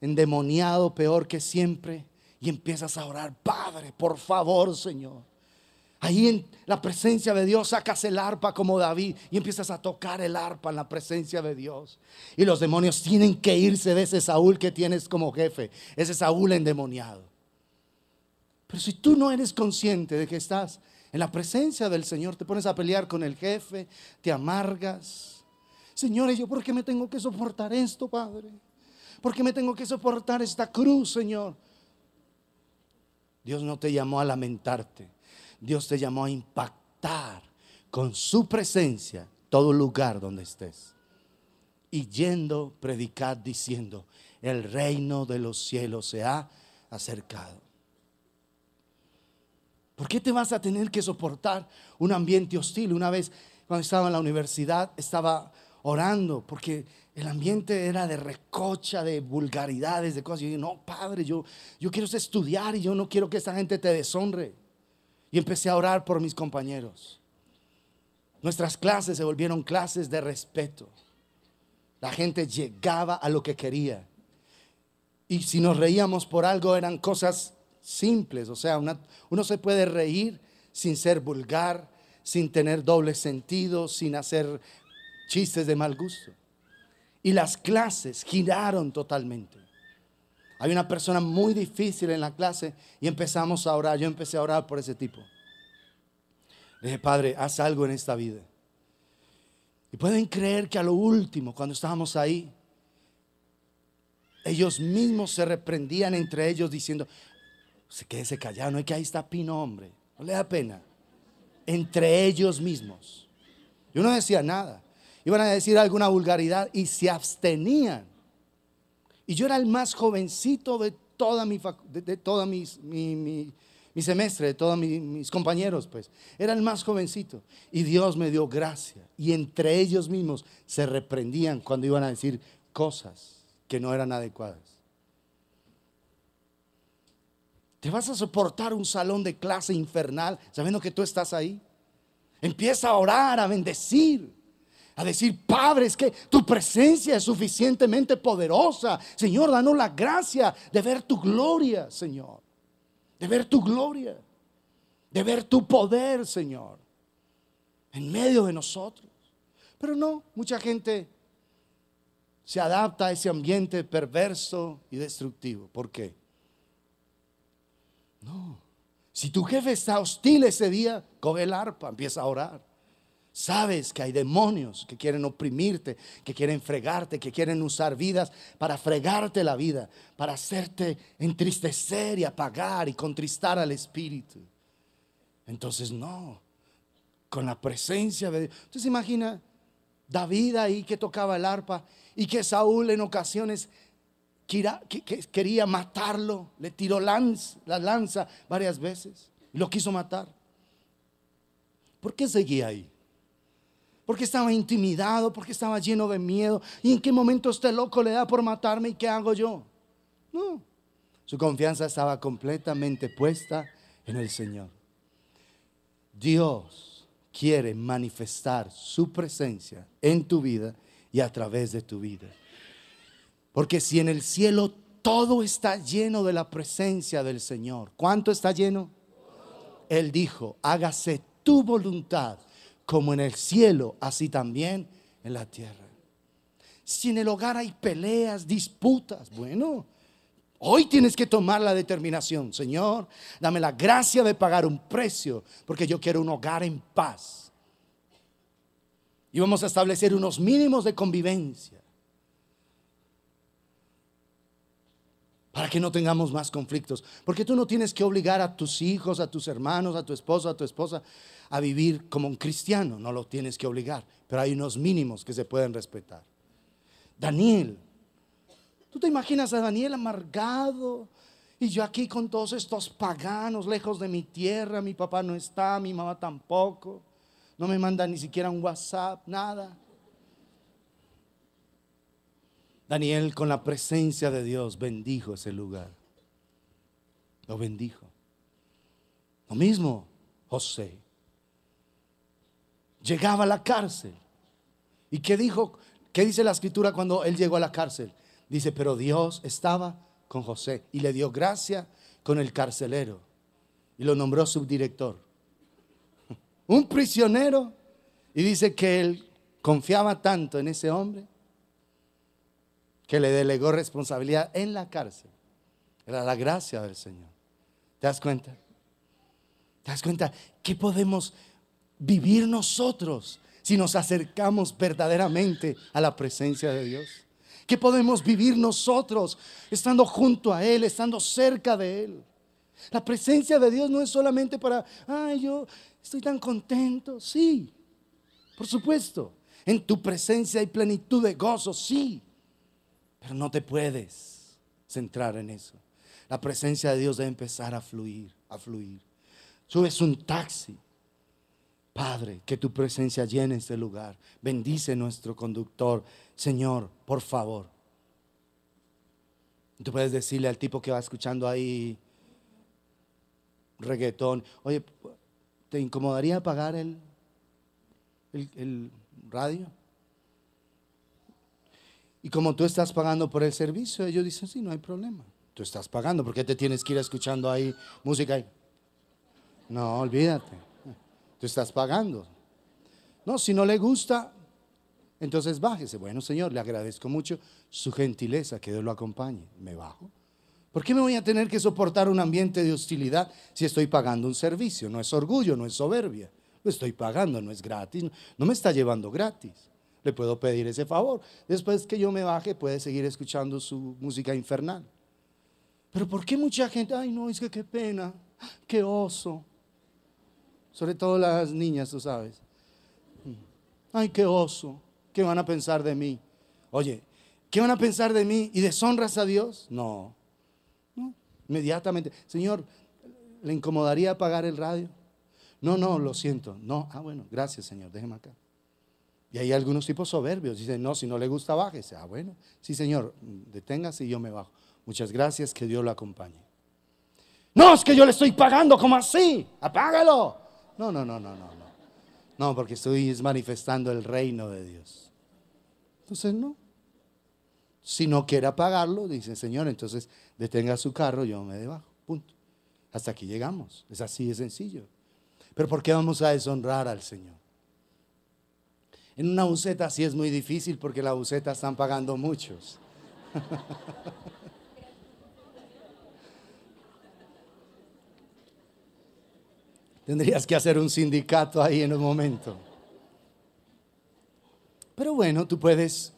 endemoniado, peor que siempre, y empiezas a orar, Padre, por favor, Señor. Ahí en la presencia de Dios sacas el arpa como David y empiezas a tocar el arpa en la presencia de Dios. Y los demonios tienen que irse de ese Saúl que tienes como jefe, ese Saúl endemoniado. Pero si tú no eres consciente de que estás en la presencia del Señor, te pones a pelear con el jefe, te amargas. Señores, ¿yo por qué me tengo que soportar esto, Padre? ¿Por qué me tengo que soportar esta cruz, Señor? Dios no te llamó a lamentarte. Dios te llamó a impactar con su presencia todo lugar donde estés. Y yendo, predicar diciendo, el reino de los cielos se ha acercado. ¿Por qué te vas a tener que soportar un ambiente hostil? Una vez cuando estaba en la universidad estaba orando porque el ambiente era de recocha, de vulgaridades, de cosas. Y yo dije, no, padre, yo, yo quiero estudiar y yo no quiero que esa gente te deshonre y empecé a orar por mis compañeros. Nuestras clases se volvieron clases de respeto. La gente llegaba a lo que quería. Y si nos reíamos por algo eran cosas simples, o sea, uno se puede reír sin ser vulgar, sin tener doble sentido, sin hacer chistes de mal gusto. Y las clases giraron totalmente. Hay una persona muy difícil en la clase y empezamos a orar. Yo empecé a orar por ese tipo. Le dije, Padre, haz algo en esta vida. Y pueden creer que a lo último, cuando estábamos ahí, ellos mismos se reprendían entre ellos diciendo, se quédese callado, no es que ahí está Pino, hombre, no le da pena. Entre ellos mismos. Yo no decía nada. Iban a decir alguna vulgaridad y se abstenían. Y yo era el más jovencito de, toda mi, de, toda mi, semestre, de todos mis compañeros, pues. Era el más jovencito. Y Dios me dio gracia. Y entre ellos mismos se reprendían cuando iban a decir cosas que no eran adecuadas. ¿Te vas a soportar un salón de clase infernal sabiendo que tú estás ahí? Empieza a orar, a bendecir a decir, Padre, es que tu presencia es suficientemente poderosa. Señor, danos la gracia de ver tu gloria, Señor. De ver tu gloria. De ver tu poder, Señor. En medio de nosotros. Pero no, mucha gente se adapta a ese ambiente perverso y destructivo. ¿Por qué? No. Si tu jefe está hostil ese día, coge el arpa, empieza a orar. Sabes que hay demonios que quieren oprimirte, que quieren fregarte, que quieren usar vidas para fregarte la vida, para hacerte entristecer y apagar y contristar al espíritu. Entonces no, con la presencia de Dios. Entonces imagina David ahí que tocaba el arpa y que Saúl en ocasiones quería matarlo, le tiró la lanza varias veces, y lo quiso matar. ¿Por qué seguía ahí? porque estaba intimidado, porque estaba lleno de miedo. ¿Y en qué momento este loco le da por matarme y qué hago yo? No, su confianza estaba completamente puesta en el Señor. Dios quiere manifestar su presencia en tu vida y a través de tu vida. Porque si en el cielo todo está lleno de la presencia del Señor, ¿cuánto está lleno? Él dijo, hágase tu voluntad como en el cielo, así también en la tierra. Si en el hogar hay peleas, disputas, bueno, hoy tienes que tomar la determinación, Señor, dame la gracia de pagar un precio, porque yo quiero un hogar en paz. Y vamos a establecer unos mínimos de convivencia. para que no tengamos más conflictos. Porque tú no tienes que obligar a tus hijos, a tus hermanos, a tu esposo, a tu esposa a vivir como un cristiano, no lo tienes que obligar, pero hay unos mínimos que se pueden respetar. Daniel, tú te imaginas a Daniel amargado y yo aquí con todos estos paganos lejos de mi tierra, mi papá no está, mi mamá tampoco, no me manda ni siquiera un WhatsApp, nada. Daniel con la presencia de Dios bendijo ese lugar. Lo bendijo. Lo mismo José. Llegaba a la cárcel. ¿Y qué dijo? ¿Qué dice la escritura cuando él llegó a la cárcel? Dice, pero Dios estaba con José y le dio gracia con el carcelero y lo nombró subdirector. Un prisionero y dice que él confiaba tanto en ese hombre que le delegó responsabilidad en la cárcel. Era la gracia del Señor. ¿Te das cuenta? ¿Te das cuenta qué podemos vivir nosotros si nos acercamos verdaderamente a la presencia de Dios? ¿Qué podemos vivir nosotros estando junto a Él, estando cerca de Él? La presencia de Dios no es solamente para, ay, yo estoy tan contento. Sí, por supuesto. En tu presencia hay plenitud de gozo, sí. Pero no te puedes centrar en eso. La presencia de Dios debe empezar a fluir, a fluir. Subes un taxi. Padre, que tu presencia llene este lugar. Bendice nuestro conductor. Señor, por favor. Tú puedes decirle al tipo que va escuchando ahí reggaetón, oye, ¿te incomodaría apagar el, el, el radio? Y como tú estás pagando por el servicio, ellos dicen, sí, no hay problema. Tú estás pagando, ¿por qué te tienes que ir escuchando ahí música? No, olvídate. Tú estás pagando. No, si no le gusta, entonces bájese. Bueno, Señor, le agradezco mucho su gentileza, que Dios lo acompañe. Me bajo. ¿Por qué me voy a tener que soportar un ambiente de hostilidad si estoy pagando un servicio? No es orgullo, no es soberbia. Lo estoy pagando, no es gratis. No me está llevando gratis le puedo pedir ese favor. Después que yo me baje, puede seguir escuchando su música infernal. Pero ¿por qué mucha gente, ay no, es que qué pena, qué oso? Sobre todo las niñas, tú sabes. Mm, ay, qué oso, ¿qué van a pensar de mí? Oye, ¿qué van a pensar de mí? ¿Y deshonras a Dios? No. no. Inmediatamente, Señor, ¿le incomodaría apagar el radio? No, no, lo siento. No, ah, bueno, gracias, Señor, déjeme acá. Y hay algunos tipos soberbios, dicen, no, si no le gusta, bájese. Ah, bueno, sí, señor, deténgase y yo me bajo. Muchas gracias, que Dios lo acompañe. No, es que yo le estoy pagando, ¿cómo así? Apágalo. No, no, no, no, no, no. No, porque estoy manifestando el reino de Dios. Entonces, no. Si no quiere pagarlo, dice, señor, entonces detenga su carro, y yo me debajo. Punto. Hasta aquí llegamos. Es así de sencillo. Pero ¿por qué vamos a deshonrar al Señor? En una buceta sí es muy difícil porque la buceta están pagando muchos. Tendrías que hacer un sindicato ahí en un momento. Pero bueno, tú puedes.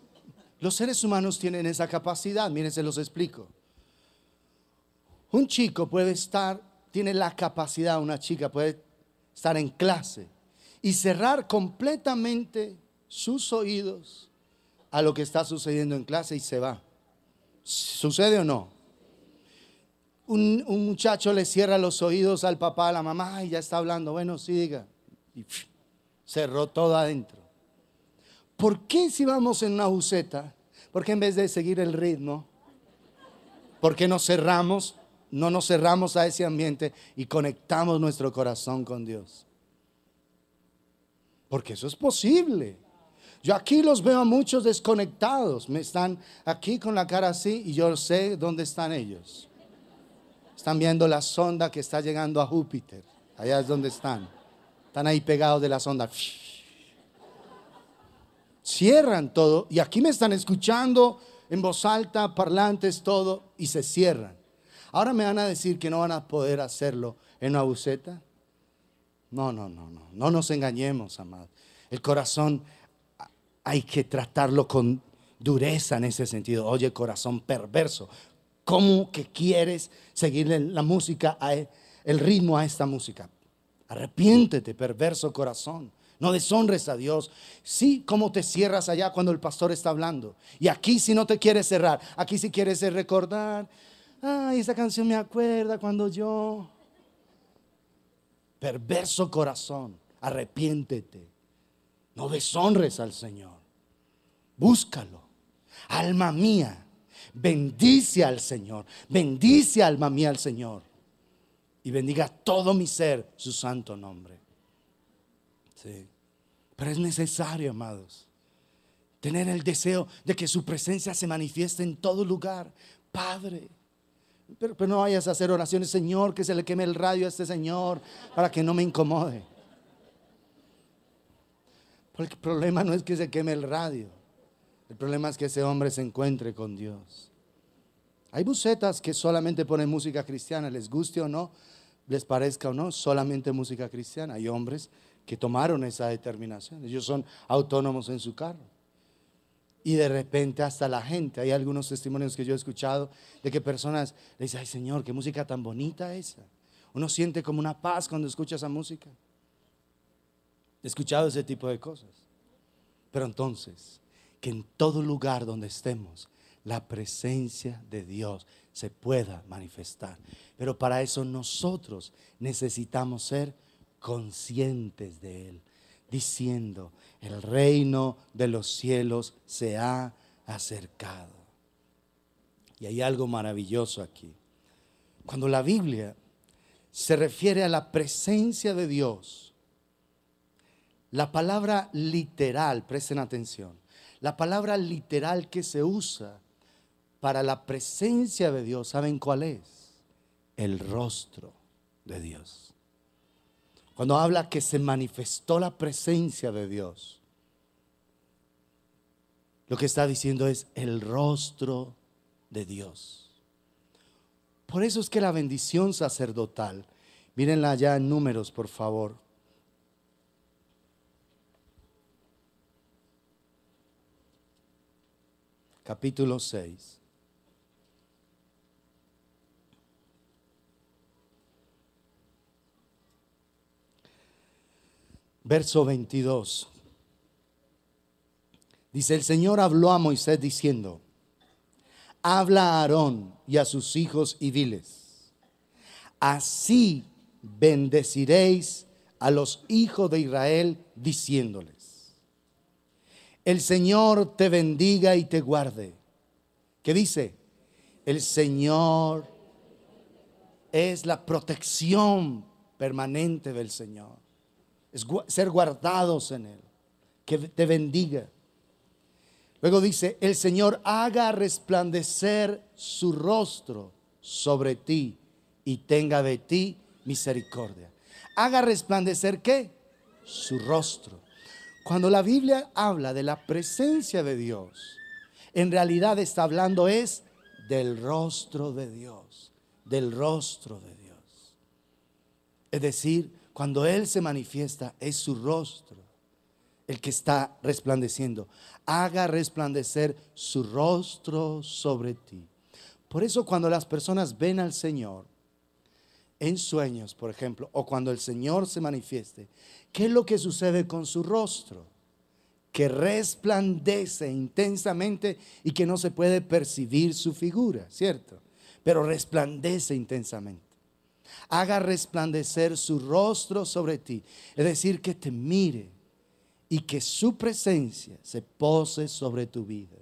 Los seres humanos tienen esa capacidad, miren, se los explico. Un chico puede estar, tiene la capacidad, una chica puede estar en clase y cerrar completamente sus oídos a lo que está sucediendo en clase y se va. ¿Sucede o no? Un, muchacho le cierra los oídos al papá, a la mamá, y ya está hablando. Bueno, sí, diga. Y cerró todo adentro. ¿Por qué si vamos en una ¿Por Porque en vez de seguir el ritmo, ¿por qué nos cerramos? No nos cerramos a ese ambiente y conectamos nuestro corazón con Dios. Porque eso es posible. Yo aquí los veo a muchos desconectados. Me están aquí con la cara así y yo sé dónde están ellos. Están viendo la sonda que está llegando a Júpiter. Allá es donde están. Están ahí pegados de la sonda. Cierran todo y aquí me están escuchando en voz alta, parlantes, todo y se cierran. Ahora me van a decir que no van a poder hacerlo en una buceta. No, no, no, no. No nos engañemos, amados. El corazón hay que tratarlo con dureza en ese sentido. Oye, corazón perverso, ¿cómo que quieres seguirle la música, a e, el ritmo a esta música? Arrepiéntete, perverso corazón. No deshonres a Dios. Sí, como te cierras allá cuando el pastor está hablando. Y aquí si no te quieres cerrar, aquí si quieres recordar, ay, esa canción me acuerda cuando yo... Perverso corazón, arrepiéntete. No deshonres al Señor. Búscalo. Alma mía, bendice al Señor. Bendice alma mía al Señor. Y bendiga todo mi ser su santo nombre. Sí. Pero es necesario, amados, tener el deseo de que su presencia se manifieste en todo lugar. Padre, pero, pero no vayas a hacer oraciones, Señor, que se le queme el radio a este Señor para que no me incomode. Porque el problema no es que se queme el radio. El problema es que ese hombre se encuentre con Dios. Hay bucetas que solamente ponen música cristiana, les guste o no, les parezca o no, solamente música cristiana. Hay hombres que tomaron esa determinación. Ellos son autónomos en su carro. Y de repente hasta la gente, hay algunos testimonios que yo he escuchado de que personas le dicen, ay Señor, qué música tan bonita esa. Uno siente como una paz cuando escucha esa música. He escuchado ese tipo de cosas. Pero entonces, que en todo lugar donde estemos, la presencia de Dios se pueda manifestar. Pero para eso nosotros necesitamos ser conscientes de Él, diciendo, el reino de los cielos se ha acercado. Y hay algo maravilloso aquí. Cuando la Biblia se refiere a la presencia de Dios, la palabra literal, presten atención, la palabra literal que se usa para la presencia de Dios, ¿saben cuál es? El rostro de Dios. Cuando habla que se manifestó la presencia de Dios, lo que está diciendo es el rostro de Dios. Por eso es que la bendición sacerdotal, mírenla ya en números, por favor. capítulo 6. Verso 22. Dice, el Señor habló a Moisés diciendo, habla a Aarón y a sus hijos y diles, así bendeciréis a los hijos de Israel diciéndole. El Señor te bendiga y te guarde. ¿Qué dice? El Señor es la protección permanente del Señor. Es ser guardados en Él. Que te bendiga. Luego dice, el Señor haga resplandecer su rostro sobre ti y tenga de ti misericordia. Haga resplandecer qué? Su rostro. Cuando la Biblia habla de la presencia de Dios, en realidad está hablando es del rostro de Dios, del rostro de Dios. Es decir, cuando Él se manifiesta, es su rostro el que está resplandeciendo. Haga resplandecer su rostro sobre ti. Por eso cuando las personas ven al Señor, en sueños, por ejemplo, o cuando el Señor se manifieste, ¿qué es lo que sucede con su rostro? Que resplandece intensamente y que no se puede percibir su figura, ¿cierto? Pero resplandece intensamente. Haga resplandecer su rostro sobre ti, es decir, que te mire y que su presencia se pose sobre tu vida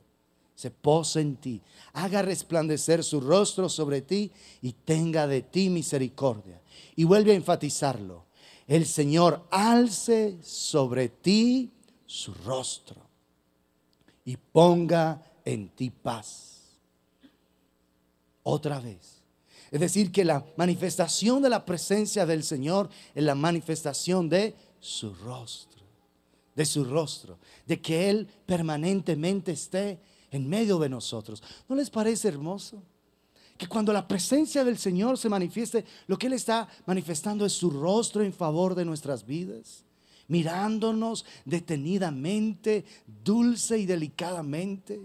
se pose en ti, haga resplandecer su rostro sobre ti y tenga de ti misericordia. Y vuelve a enfatizarlo. El Señor alce sobre ti su rostro y ponga en ti paz. Otra vez. Es decir, que la manifestación de la presencia del Señor es la manifestación de su rostro, de su rostro, de que Él permanentemente esté en medio de nosotros. ¿No les parece hermoso? Que cuando la presencia del Señor se manifieste, lo que Él está manifestando es su rostro en favor de nuestras vidas, mirándonos detenidamente, dulce y delicadamente,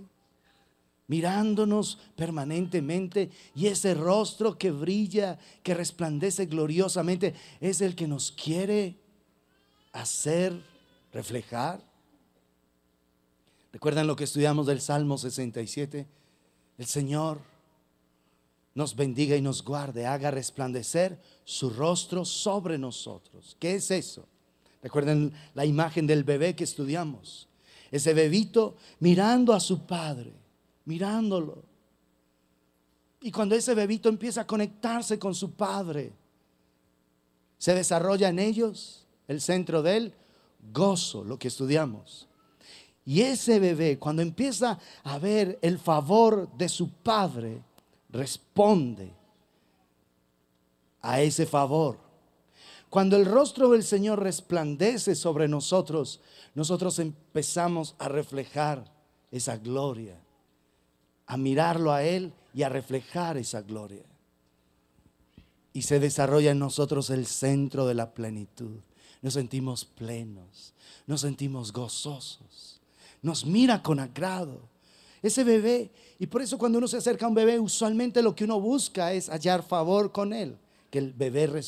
mirándonos permanentemente. Y ese rostro que brilla, que resplandece gloriosamente, es el que nos quiere hacer reflejar ¿Recuerdan lo que estudiamos del Salmo 67? El Señor nos bendiga y nos guarde, haga resplandecer su rostro sobre nosotros. ¿Qué es eso? Recuerden la imagen del bebé que estudiamos. Ese bebito mirando a su padre, mirándolo. Y cuando ese bebito empieza a conectarse con su padre, se desarrolla en ellos el centro del gozo, lo que estudiamos. Y ese bebé, cuando empieza a ver el favor de su padre, responde a ese favor. Cuando el rostro del Señor resplandece sobre nosotros, nosotros empezamos a reflejar esa gloria, a mirarlo a Él y a reflejar esa gloria. Y se desarrolla en nosotros el centro de la plenitud. Nos sentimos plenos, nos sentimos gozosos nos mira con agrado. Ese bebé, y por eso cuando uno se acerca a un bebé, usualmente lo que uno busca es hallar favor con él, que el bebé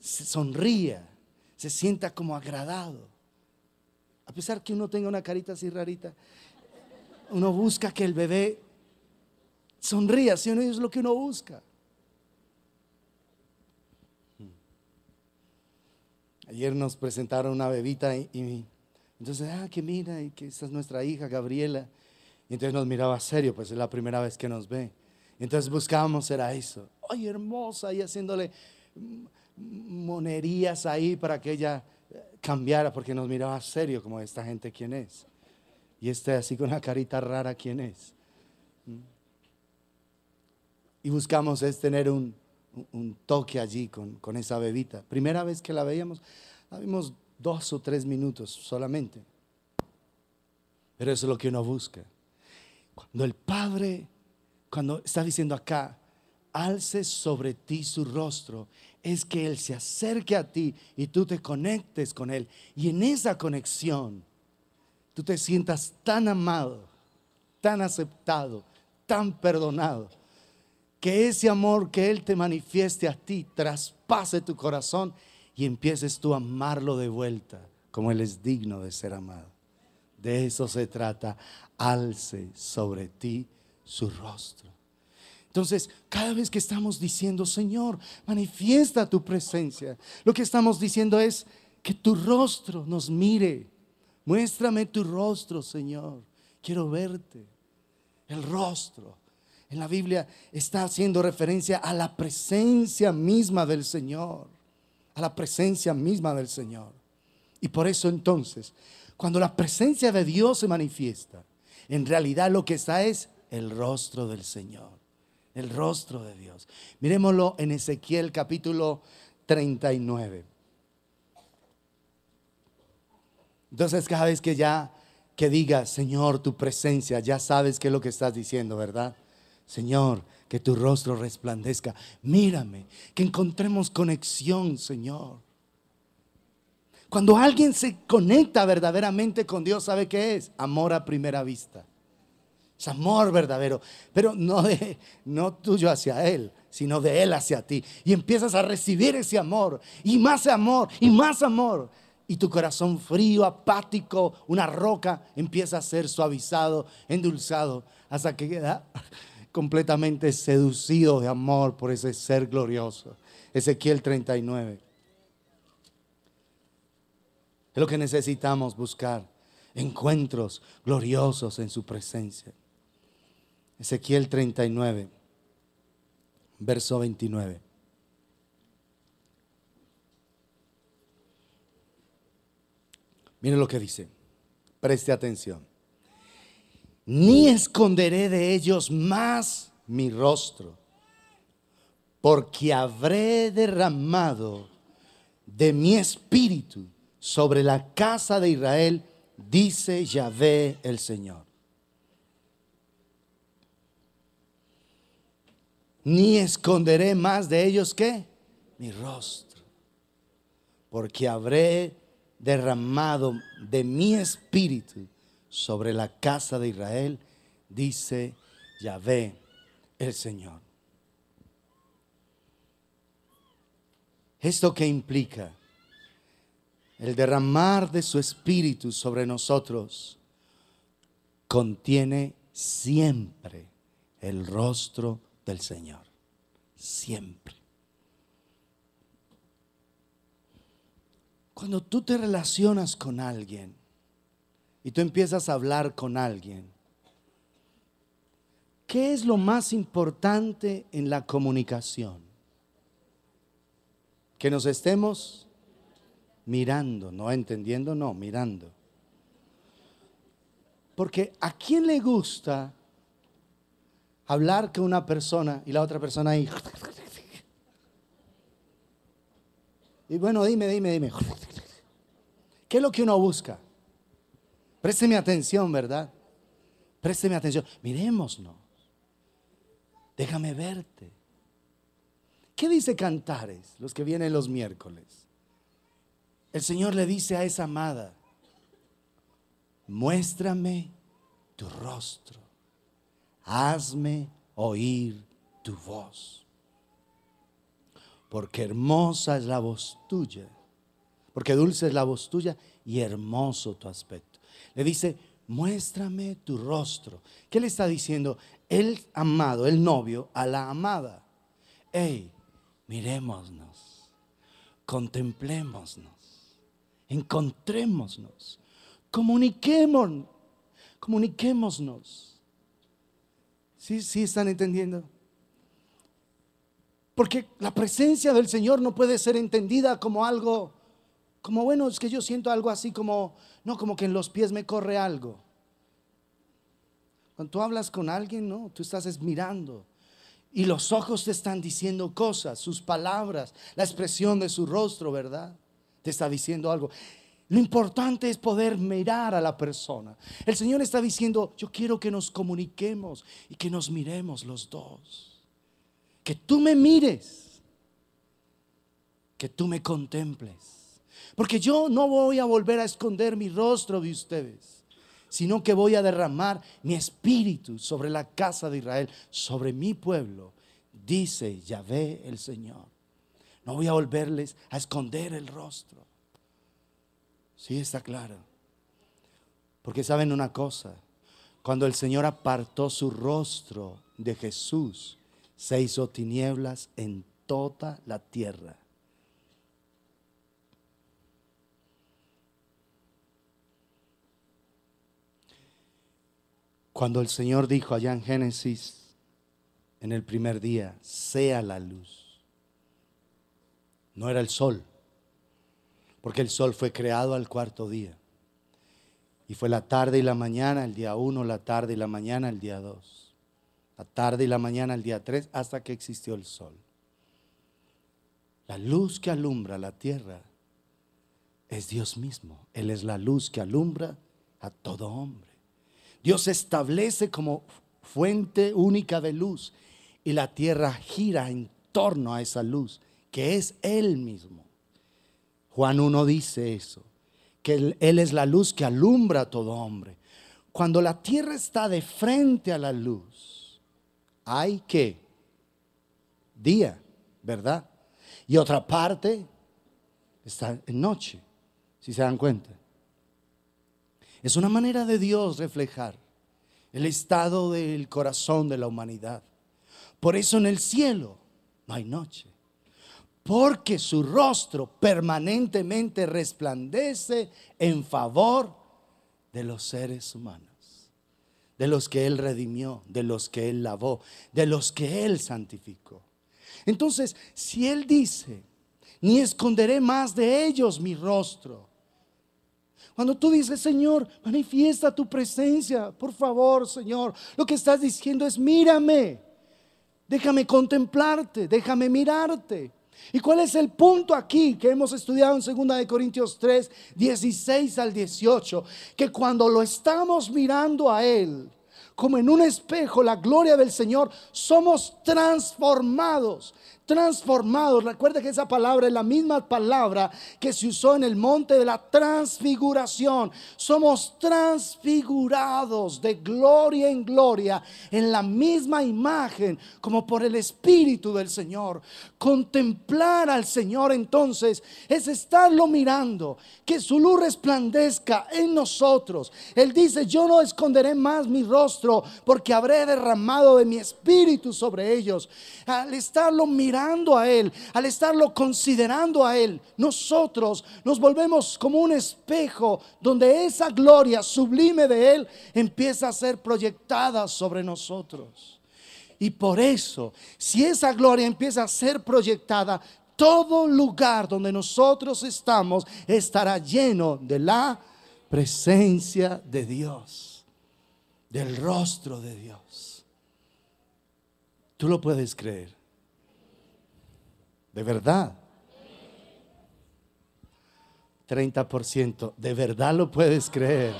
se sonría, se sienta como agradado. A pesar que uno tenga una carita así rarita, uno busca que el bebé sonría, si uno no es lo que uno busca. Ayer nos presentaron una bebita y, y entonces, ah, que mira, y que esta es nuestra hija, Gabriela. Y entonces nos miraba serio, pues es la primera vez que nos ve. entonces buscábamos, era eso. Ay, hermosa, y haciéndole monerías ahí para que ella eh, cambiara, porque nos miraba serio, como esta gente quién es. Y este así con la carita rara, ¿quién es? Mm. Y buscamos es tener un, toque allí con, con esa bebita. Primera vez que la veíamos, la vimos dos o tres minutos solamente. Pero eso es lo que uno busca. Cuando el Padre, cuando está diciendo acá, alce sobre ti su rostro, es que Él se acerque a ti y tú te conectes con Él. Y en esa conexión, tú te sientas tan amado, tan aceptado, tan perdonado, que ese amor que Él te manifieste a ti traspase tu corazón y empieces tú a amarlo de vuelta como Él es digno de ser amado. De eso se trata. Alce sobre ti su rostro. Entonces, cada vez que estamos diciendo, Señor, manifiesta tu presencia, lo que estamos diciendo es que tu rostro nos mire. Muéstrame tu rostro, Señor. Quiero verte. El rostro. En la Biblia está haciendo referencia a la presencia misma del Señor a la presencia misma del Señor. Y por eso entonces, cuando la presencia de Dios se manifiesta, en realidad lo que está es el rostro del Señor, el rostro de Dios. Miremoslo en Ezequiel capítulo 39. Entonces cada vez que ya que digas, Señor, tu presencia, ya sabes qué es lo que estás diciendo, ¿verdad? Señor, que tu rostro resplandezca. Mírame, que encontremos conexión, Señor. Cuando alguien se conecta verdaderamente con Dios, ¿sabe qué es? Amor a primera vista. Es amor verdadero, pero no, de, no tuyo hacia Él, sino de Él hacia ti. Y empiezas a recibir ese amor, y más amor, y más amor. Y tu corazón frío, apático, una roca, empieza a ser suavizado, endulzado, hasta que queda completamente seducidos de amor por ese ser glorioso. Ezequiel 39. Es lo que necesitamos buscar, encuentros gloriosos en su presencia. Ezequiel 39, verso 29. Miren lo que dice. Preste atención ni esconderé de ellos más mi rostro, porque habré derramado de mi espíritu sobre la casa de Israel, dice Yahvé el Señor. Ni esconderé más de ellos que mi rostro, porque habré derramado de mi espíritu sobre la casa de Israel, dice Yahvé el Señor. ¿Esto que implica? El derramar de su espíritu sobre nosotros contiene siempre el rostro del Señor. Siempre. Cuando tú te relacionas con alguien, y tú empiezas a hablar con alguien. ¿Qué es lo más importante en la comunicación? Que nos estemos mirando, no entendiendo, no, mirando. Porque ¿a quién le gusta hablar con una persona y la otra persona ahí? Y bueno, dime, dime, dime. ¿Qué es lo que uno busca? Présteme atención, ¿verdad? Présteme atención. miremosnos Déjame verte. ¿Qué dice Cantares, los que vienen los miércoles? El Señor le dice a esa amada, muéstrame tu rostro, hazme oír tu voz, porque hermosa es la voz tuya, porque dulce es la voz tuya y hermoso tu aspecto le dice, muéstrame tu rostro. ¿Qué le está diciendo el amado, el novio, a la amada? Hey, miremosnos, contemplémonos, encontrémonos, comuniquémonos, comuniquémonos. ¿Sí, sí están entendiendo? Porque la presencia del Señor no puede ser entendida como algo como bueno, es que yo siento algo así como, no, como que en los pies me corre algo. Cuando tú hablas con alguien, no, tú estás mirando. Y los ojos te están diciendo cosas, sus palabras, la expresión de su rostro, ¿verdad? Te está diciendo algo. Lo importante es poder mirar a la persona. El Señor está diciendo, yo quiero que nos comuniquemos y que nos miremos los dos. Que tú me mires, que tú me contemples porque yo no voy a volver a esconder mi rostro de ustedes, sino que voy a derramar mi espíritu sobre la casa de Israel, sobre mi pueblo, dice Yahvé el Señor. No voy a volverles a esconder el rostro. Sí, está claro. Porque saben una cosa, cuando el Señor apartó su rostro de Jesús, se hizo tinieblas en toda la tierra. Cuando el Señor dijo allá en Génesis, en el primer día, sea la luz. No era el sol, porque el sol fue creado al cuarto día. Y fue la tarde y la mañana, el día uno, la tarde y la mañana, el día dos. La tarde y la mañana, el día tres, hasta que existió el sol. La luz que alumbra la tierra es Dios mismo. Él es la luz que alumbra a todo hombre. Dios se establece como fuente única de luz y la tierra gira en torno a esa luz, que es Él mismo. Juan 1 dice eso, que Él es la luz que alumbra a todo hombre. Cuando la tierra está de frente a la luz, hay que día, ¿verdad? Y otra parte está en noche, si se dan cuenta. Es una manera de Dios reflejar el estado del corazón de la humanidad. Por eso en el cielo no hay noche, porque su rostro permanentemente resplandece en favor de los seres humanos, de los que Él redimió, de los que Él lavó, de los que Él santificó. Entonces, si Él dice, ni esconderé más de ellos mi rostro, cuando tú dices, Señor, manifiesta tu presencia, por favor, Señor, lo que estás diciendo es, mírame, déjame contemplarte, déjame mirarte. ¿Y cuál es el punto aquí que hemos estudiado en 2 Corintios 3, 16 al 18? Que cuando lo estamos mirando a él, como en un espejo la gloria del Señor, somos transformados transformados. recuerda que esa palabra es la misma palabra que se usó en el monte de la transfiguración. Somos transfigurados de gloria en gloria en la misma imagen como por el Espíritu del Señor. Contemplar al Señor entonces es estarlo mirando, que su luz resplandezca en nosotros. Él dice, yo no esconderé más mi rostro porque habré derramado de mi espíritu sobre ellos. Al estarlo mirando, a Él, al estarlo considerando a Él, nosotros nos volvemos como un espejo donde esa gloria sublime de Él empieza a ser proyectada sobre nosotros. Y por eso, si esa gloria empieza a ser proyectada, todo lugar donde nosotros estamos estará lleno de la presencia de Dios, del rostro de Dios. Tú lo puedes creer. De verdad. 30%. ¿De verdad lo puedes creer?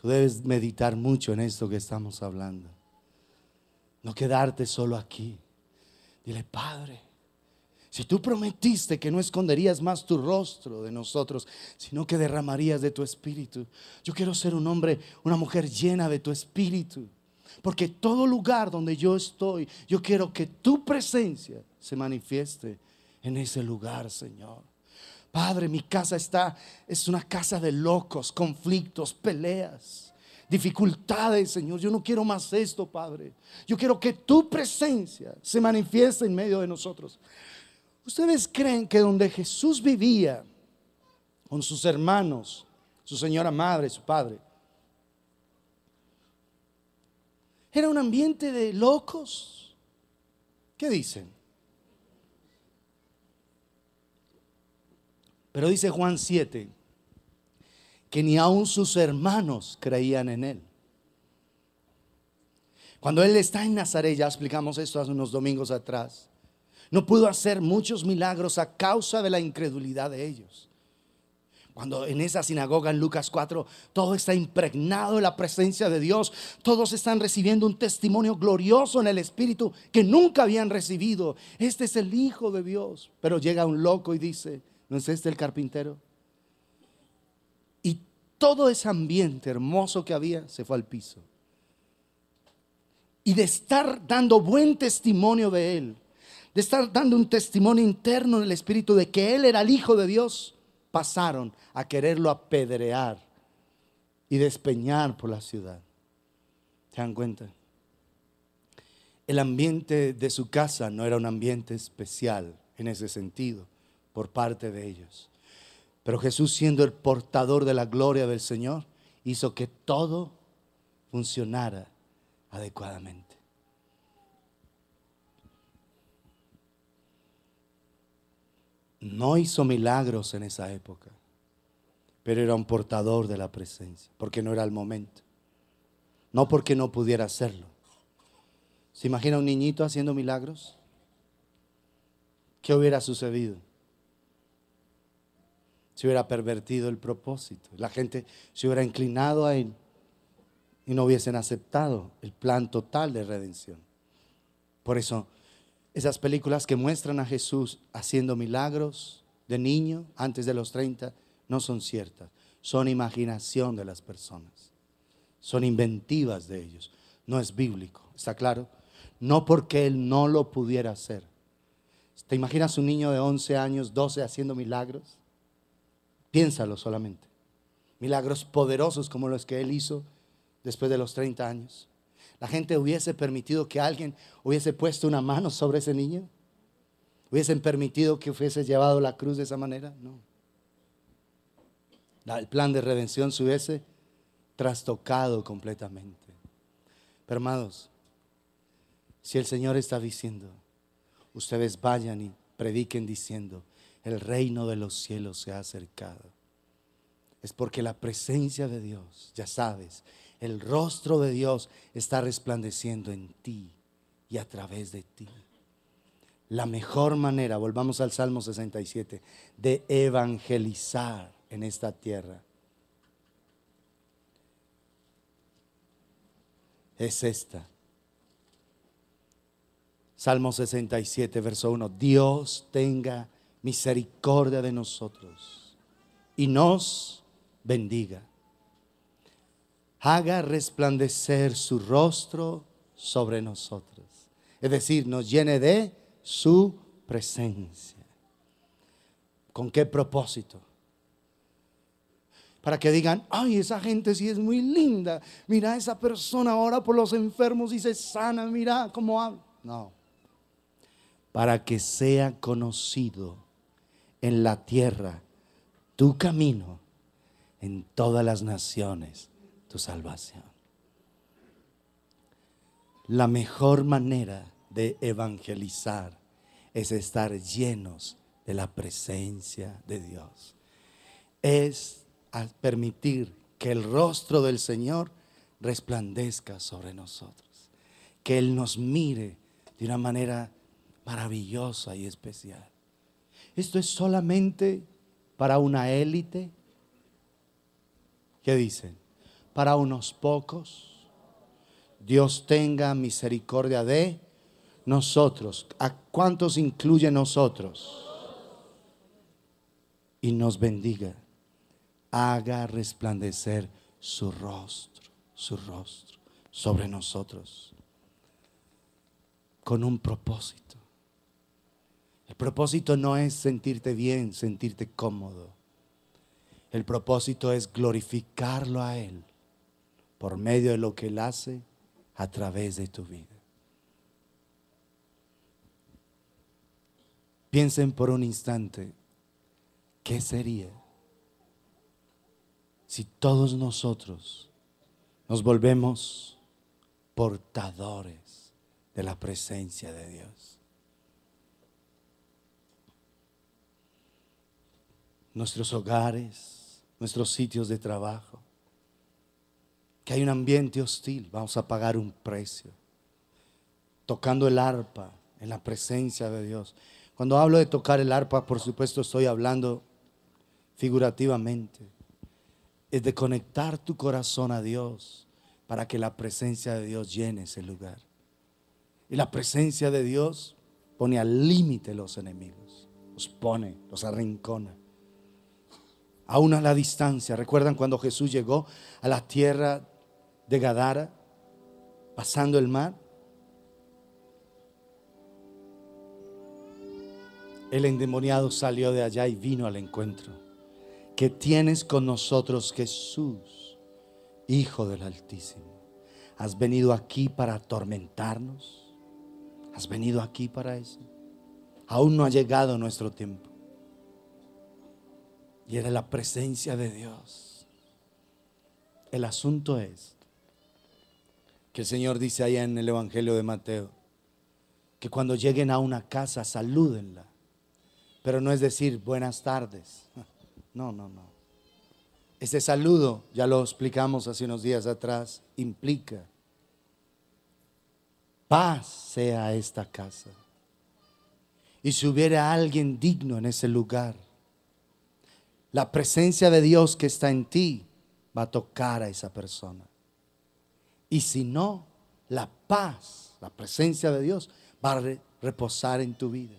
Tú debes meditar mucho en esto que estamos hablando. No quedarte solo aquí. Dile, Padre, si tú prometiste que no esconderías más tu rostro de nosotros, sino que derramarías de tu espíritu, yo quiero ser un hombre, una mujer llena de tu espíritu. Porque todo lugar donde yo estoy, yo quiero que tu presencia se manifieste en ese lugar, Señor. Padre, mi casa está, es una casa de locos, conflictos, peleas, dificultades, Señor. Yo no quiero más esto, Padre. Yo quiero que tu presencia se manifieste en medio de nosotros. ¿Ustedes creen que donde Jesús vivía con sus hermanos, su señora madre, su padre, Era un ambiente de locos. ¿Qué dicen? Pero dice Juan 7, que ni aun sus hermanos creían en él. Cuando él está en Nazaret, ya explicamos esto hace unos domingos atrás, no pudo hacer muchos milagros a causa de la incredulidad de ellos. Cuando en esa sinagoga en Lucas 4 todo está impregnado de la presencia de Dios, todos están recibiendo un testimonio glorioso en el Espíritu que nunca habían recibido. Este es el Hijo de Dios. Pero llega un loco y dice, ¿no es este el carpintero? Y todo ese ambiente hermoso que había se fue al piso. Y de estar dando buen testimonio de Él, de estar dando un testimonio interno en el Espíritu de que Él era el Hijo de Dios pasaron a quererlo apedrear y despeñar por la ciudad. ¿Se dan cuenta? El ambiente de su casa no era un ambiente especial en ese sentido por parte de ellos. Pero Jesús, siendo el portador de la gloria del Señor, hizo que todo funcionara adecuadamente. no hizo milagros en esa época, pero era un portador de la presencia, porque no era el momento, no porque no pudiera hacerlo. ¿Se imagina un niñito haciendo milagros? ¿Qué hubiera sucedido? Se hubiera pervertido el propósito, la gente se hubiera inclinado a él y no hubiesen aceptado el plan total de redención. Por eso esas películas que muestran a Jesús haciendo milagros de niño antes de los 30 no son ciertas, son imaginación de las personas, son inventivas de ellos, no es bíblico, ¿está claro? No porque él no lo pudiera hacer. ¿Te imaginas un niño de 11 años, 12 haciendo milagros? Piénsalo solamente. Milagros poderosos como los que él hizo después de los 30 años la gente hubiese permitido que alguien hubiese puesto una mano sobre ese niño? ¿Hubiesen permitido que hubiese llevado la cruz de esa manera? No. El plan de redención se hubiese trastocado completamente. Pero hermanos, si el Señor está diciendo, ustedes vayan y prediquen diciendo, el reino de los cielos se ha acercado. Es porque la presencia de Dios, ya sabes, el rostro de Dios está resplandeciendo en ti y a través de ti. La mejor manera, volvamos al Salmo 67, de evangelizar en esta tierra es esta. Salmo 67, verso 1. Dios tenga misericordia de nosotros y nos bendiga haga resplandecer su rostro sobre nosotros. Es decir, nos llene de su presencia. ¿Con qué propósito? Para que digan, ay, esa gente sí es muy linda. Mira, esa persona ahora por los enfermos y se sana. Mira cómo habla. No. Para que sea conocido en la tierra tu camino en todas las naciones tu salvación. La mejor manera de evangelizar es estar llenos de la presencia de Dios. Es permitir que el rostro del Señor resplandezca sobre nosotros, que Él nos mire de una manera maravillosa y especial. Esto es solamente para una élite. ¿Qué dicen? para unos pocos. Dios tenga misericordia de nosotros. ¿A cuántos incluye nosotros? Y nos bendiga. Haga resplandecer su rostro, su rostro sobre nosotros. Con un propósito. El propósito no es sentirte bien, sentirte cómodo. El propósito es glorificarlo a Él por medio de lo que Él hace a través de tu vida. Piensen por un instante, ¿qué sería si todos nosotros nos volvemos portadores de la presencia de Dios? Nuestros hogares, nuestros sitios de trabajo, hay un ambiente hostil, vamos a pagar un precio. Tocando el arpa en la presencia de Dios. Cuando hablo de tocar el arpa, por supuesto estoy hablando figurativamente. Es de conectar tu corazón a Dios para que la presencia de Dios llene ese lugar. Y la presencia de Dios pone al límite los enemigos, los pone, los arrincona. Aún a la distancia, recuerdan cuando Jesús llegó a la tierra de Gadara, pasando el mar. El endemoniado salió de allá y vino al encuentro. Que tienes con nosotros Jesús, Hijo del Altísimo? ¿Has venido aquí para atormentarnos? ¿Has venido aquí para eso? Aún no ha llegado nuestro tiempo. Y era la presencia de Dios. El asunto es que el Señor dice allá en el Evangelio de Mateo, que cuando lleguen a una casa salúdenla, pero no es decir buenas tardes, no, no, no. Ese saludo, ya lo explicamos hace unos días atrás, implica paz sea esta casa. Y si hubiera alguien digno en ese lugar, la presencia de Dios que está en ti va a tocar a esa persona. Y si no, la paz, la presencia de Dios va a reposar en tu vida.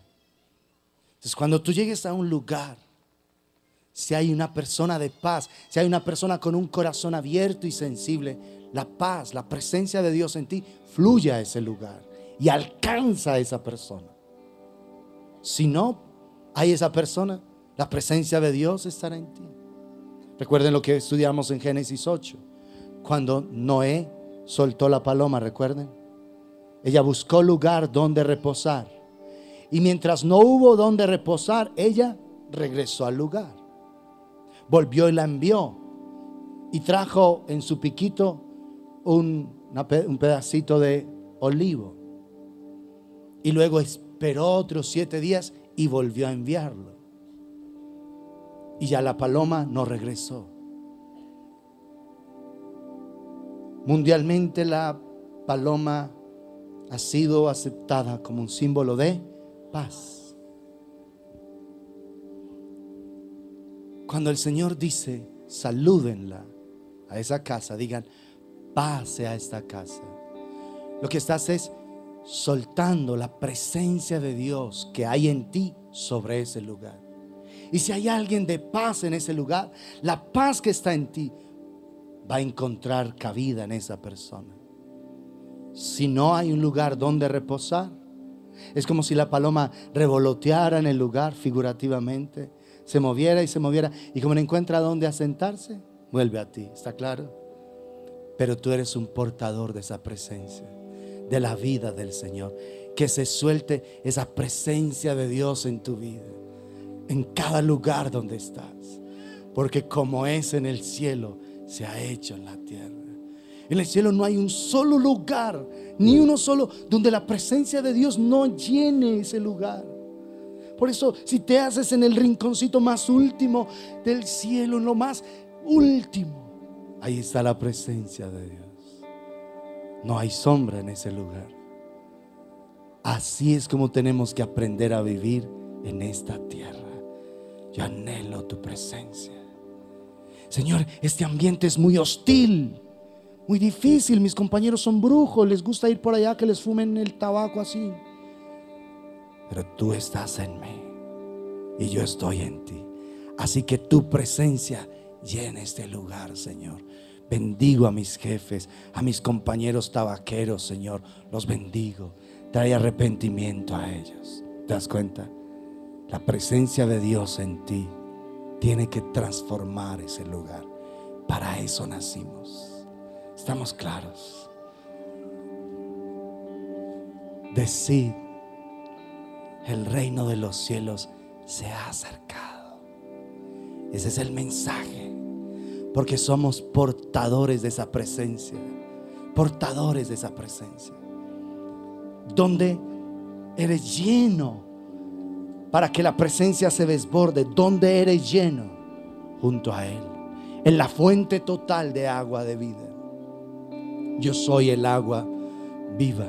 Entonces, cuando tú llegues a un lugar, si hay una persona de paz, si hay una persona con un corazón abierto y sensible, la paz, la presencia de Dios en ti fluye a ese lugar y alcanza a esa persona. Si no hay esa persona, la presencia de Dios estará en ti. Recuerden lo que estudiamos en Génesis 8, cuando Noé soltó la paloma, recuerden. Ella buscó lugar donde reposar. Y mientras no hubo donde reposar, ella regresó al lugar. Volvió y la envió. Y trajo en su piquito un, pedacito de olivo. Y luego esperó otros siete días y volvió a enviarlo. Y ya la paloma no regresó. Mundialmente la paloma ha sido aceptada como un símbolo de paz. Cuando el Señor dice, salúdenla a esa casa, digan, pase a esta casa. Lo que estás es soltando la presencia de Dios que hay en ti sobre ese lugar. Y si hay alguien de paz en ese lugar, la paz que está en ti va a encontrar cabida en esa persona. Si no hay un lugar donde reposar, es como si la paloma revoloteara en el lugar figurativamente, se moviera y se moviera, y como no encuentra dónde asentarse, vuelve a ti, ¿está claro? Pero tú eres un portador de esa presencia, de la vida del Señor, que se suelte esa presencia de Dios en tu vida, en cada lugar donde estás, porque como es en el cielo, se ha hecho en la tierra. En el cielo no hay un solo lugar, ni uno solo, donde la presencia de Dios no llene ese lugar. Por eso, si te haces en el rinconcito más último del cielo, en lo más último, ahí está la presencia de Dios. No hay sombra en ese lugar. Así es como tenemos que aprender a vivir en esta tierra. Yo anhelo tu presencia. Señor, este ambiente es muy hostil, muy difícil, mis compañeros son brujos, les gusta ir por allá que les fumen el tabaco así. Pero tú estás en mí y yo estoy en ti. Así que tu presencia llena este lugar, Señor. Bendigo a mis jefes, a mis compañeros tabaqueros, Señor. Los bendigo. Trae arrepentimiento a ellos. ¿Te das cuenta? La presencia de Dios en ti tiene que transformar ese lugar. Para eso nacimos. Estamos claros. Decid, el reino de los cielos se ha acercado. Ese es el mensaje. Porque somos portadores de esa presencia. Portadores de esa presencia. Donde eres lleno para que la presencia se desborde donde eres lleno junto a Él, en la fuente total de agua de vida. Yo soy el agua viva.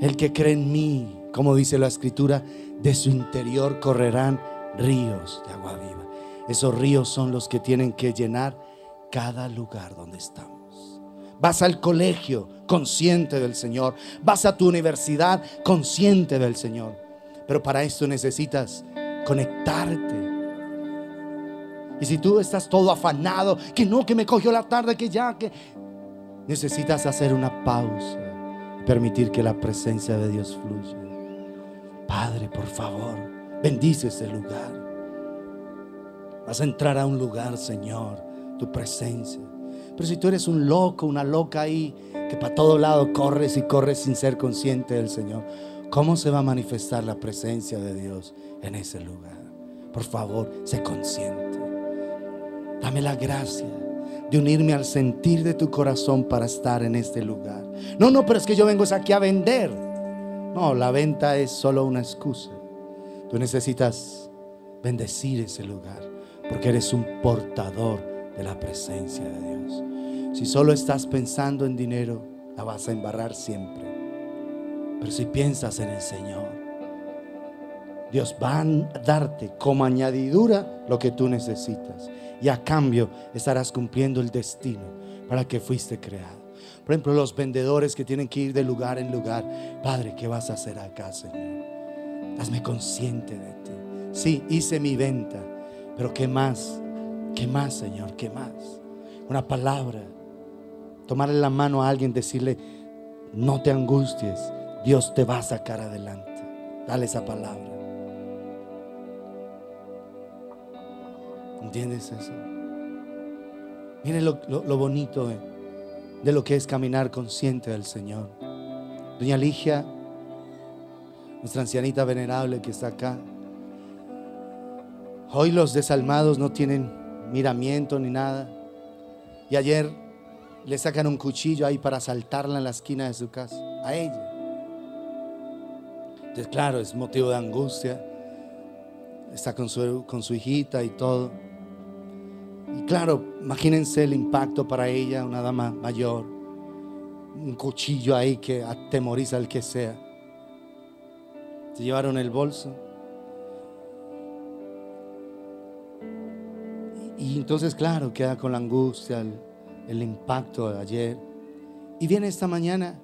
El que cree en mí, como dice la escritura, de su interior correrán ríos de agua viva. Esos ríos son los que tienen que llenar cada lugar donde estamos. Vas al colegio consciente del Señor. Vas a tu universidad consciente del Señor. Pero para esto necesitas conectarte. Y si tú estás todo afanado, que no, que me cogió la tarde, que ya, que necesitas hacer una pausa, permitir que la presencia de Dios fluya. Padre, por favor, bendice ese lugar. Vas a entrar a un lugar, Señor, tu presencia. Pero si tú eres un loco, una loca ahí, que para todo lado corres y corres sin ser consciente del Señor, ¿Cómo se va a manifestar la presencia de Dios en ese lugar? Por favor, se consciente. Dame la gracia de unirme al sentir de tu corazón para estar en este lugar. No, no, pero es que yo vengo aquí a vender. No, la venta es solo una excusa. Tú necesitas bendecir ese lugar porque eres un portador de la presencia de Dios. Si solo estás pensando en dinero, la vas a embarrar siempre. Pero si piensas en el Señor, Dios va a darte como añadidura lo que tú necesitas. Y a cambio estarás cumpliendo el destino para que fuiste creado. Por ejemplo, los vendedores que tienen que ir de lugar en lugar. Padre, ¿qué vas a hacer acá, Señor? Hazme consciente de ti. Sí, hice mi venta, pero ¿qué más? ¿Qué más, Señor? ¿Qué más? Una palabra. Tomarle la mano a alguien, decirle, no te angusties, Dios te va a sacar adelante. Dale esa palabra. ¿Entiendes eso? Miren lo, bonito eh, de, lo que es caminar consciente del Señor. Doña Ligia, nuestra ancianita venerable que está acá. Hoy los desalmados no tienen miramiento ni nada. Y ayer le sacan un cuchillo ahí para asaltarla en la esquina de su casa. A ella claro, es motivo de angustia. Está con su, hijita y todo. Y claro, imagínense el impacto para ella, una dama mayor, un cuchillo ahí que atemoriza al que sea. Se llevaron el bolso. Y entonces, claro, queda con la angustia, el impacto de ayer. Y viene esta mañana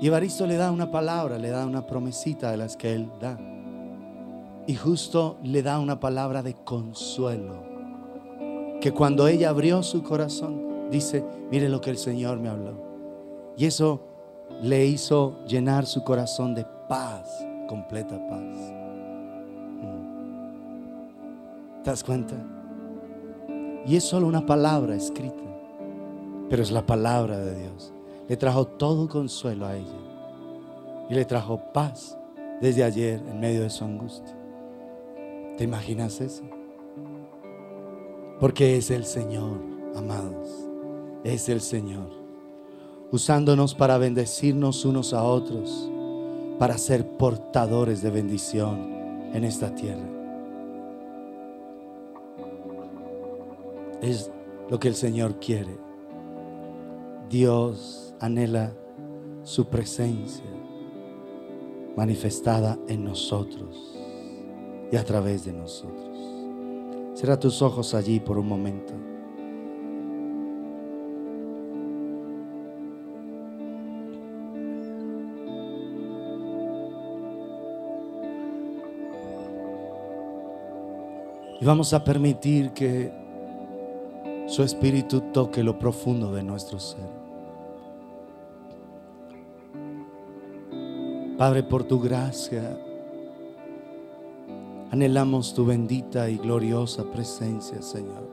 y Evaristo le da una palabra, le da una promesita de las que él da. Y justo le da una palabra de consuelo. Que cuando ella abrió su corazón, dice, mire lo que el Señor me habló. Y eso le hizo llenar su corazón de paz, completa paz. Mm. ¿Te das cuenta? Y es solo una palabra escrita, pero es la palabra de Dios le trajo todo consuelo a ella y le trajo paz desde ayer en medio de su angustia. ¿Te imaginas eso? Porque es el Señor, amados, es el Señor, usándonos para bendecirnos unos a otros, para ser portadores de bendición en esta tierra. Es lo que el Señor quiere. Dios anhela su presencia manifestada en nosotros y a través de nosotros. Cierra tus ojos allí por un momento. Y vamos a permitir que su espíritu toque lo profundo de nuestro ser. Padre, por tu gracia, anhelamos tu bendita y gloriosa presencia, Señor.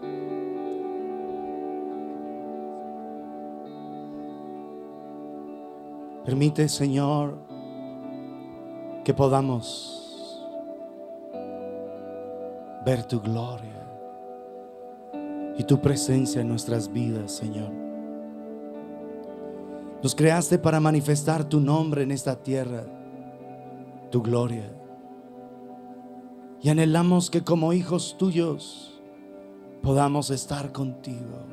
Permite, Señor, que podamos ver tu gloria y tu presencia en nuestras vidas, Señor. Nos creaste para manifestar tu nombre en esta tierra, tu gloria. Y anhelamos que como hijos tuyos podamos estar contigo,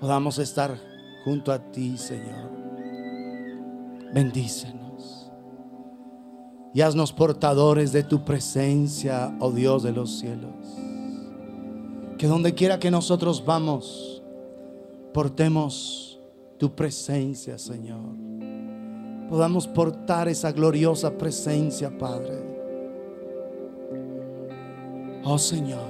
podamos estar junto a ti, Señor. Bendícenos y haznos portadores de tu presencia, oh Dios de los cielos. Que donde quiera que nosotros vamos, portemos tu presencia, Señor. Podamos portar esa gloriosa presencia, Padre. Oh Señor,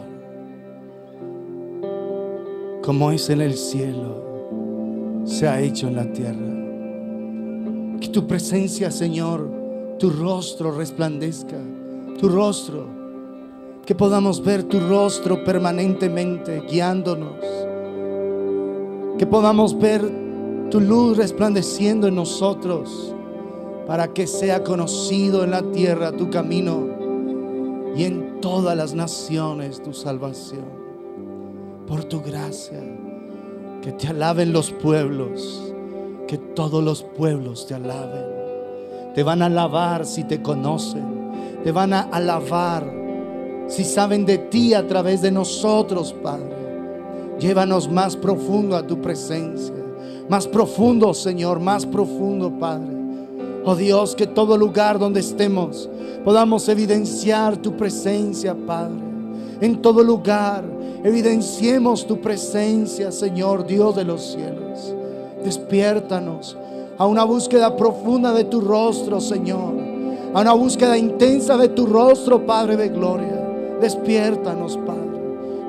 como es en el cielo, se ha hecho en la tierra. Que tu presencia, Señor, tu rostro resplandezca, tu rostro. Que podamos ver tu rostro permanentemente guiándonos. Que podamos ver tu luz resplandeciendo en nosotros, para que sea conocido en la tierra tu camino y en todas las naciones tu salvación. Por tu gracia, que te alaben los pueblos, que todos los pueblos te alaben. Te van a alabar si te conocen, te van a alabar si saben de ti a través de nosotros, Padre. Llévanos más profundo a tu presencia más profundo, Señor, más profundo, Padre. Oh Dios, que todo lugar donde estemos podamos evidenciar tu presencia, Padre. En todo lugar evidenciemos tu presencia, Señor Dios de los cielos. Despiértanos a una búsqueda profunda de tu rostro, Señor. A una búsqueda intensa de tu rostro, Padre de gloria. Despiértanos, Padre,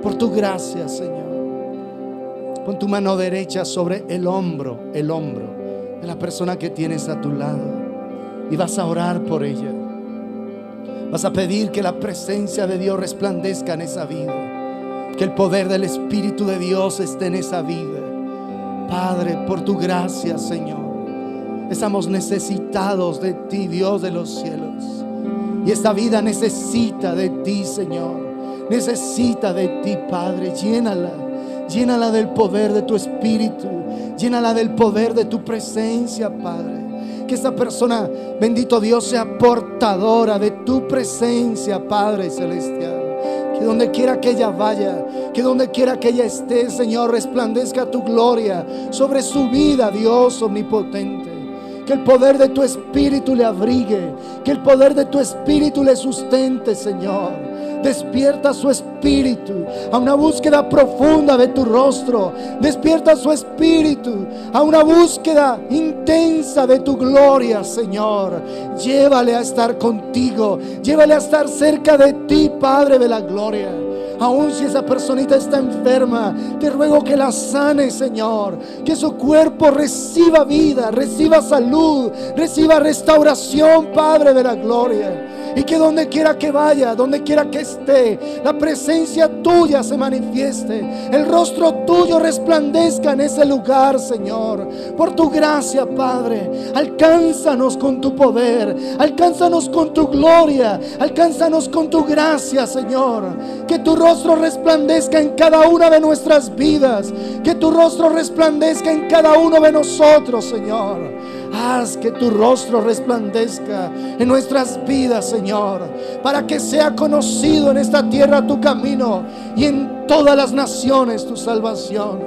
por tu gracia, Señor. Pon tu mano derecha sobre el hombro, el hombro de la persona que tienes a tu lado. Y vas a orar por ella. Vas a pedir que la presencia de Dios resplandezca en esa vida. Que el poder del Espíritu de Dios esté en esa vida. Padre, por tu gracia, Señor. Estamos necesitados de ti, Dios de los cielos. Y esta vida necesita de ti, Señor. Necesita de ti, Padre. Llénala Llénala del poder de tu espíritu. Llénala del poder de tu presencia, Padre. Que esta persona, bendito Dios, sea portadora de tu presencia, Padre celestial. Que donde quiera que ella vaya, que donde quiera que ella esté, Señor, resplandezca tu gloria sobre su vida, Dios omnipotente. Que el poder de tu espíritu le abrigue, que el poder de tu espíritu le sustente, Señor. Despierta su espíritu a una búsqueda profunda de tu rostro. Despierta su espíritu a una búsqueda intensa de tu gloria, Señor. Llévale a estar contigo. Llévale a estar cerca de ti, Padre de la gloria. Aún si esa personita está enferma, te ruego que la sane, Señor. Que su cuerpo reciba vida, reciba salud, reciba restauración, Padre de la gloria y que donde quiera que vaya, donde quiera que esté, la presencia tuya se manifieste, el rostro tuyo resplandezca en ese lugar, Señor. Por tu gracia, Padre, alcánzanos con tu poder, alcánzanos con tu gloria, alcánzanos con tu gracia, Señor. Que tu rostro resplandezca en cada una de nuestras vidas, que tu rostro resplandezca en cada uno de nosotros, Señor. Haz que tu rostro resplandezca en nuestras vidas, Señor, para que sea conocido en esta tierra tu camino y en todas las naciones tu salvación.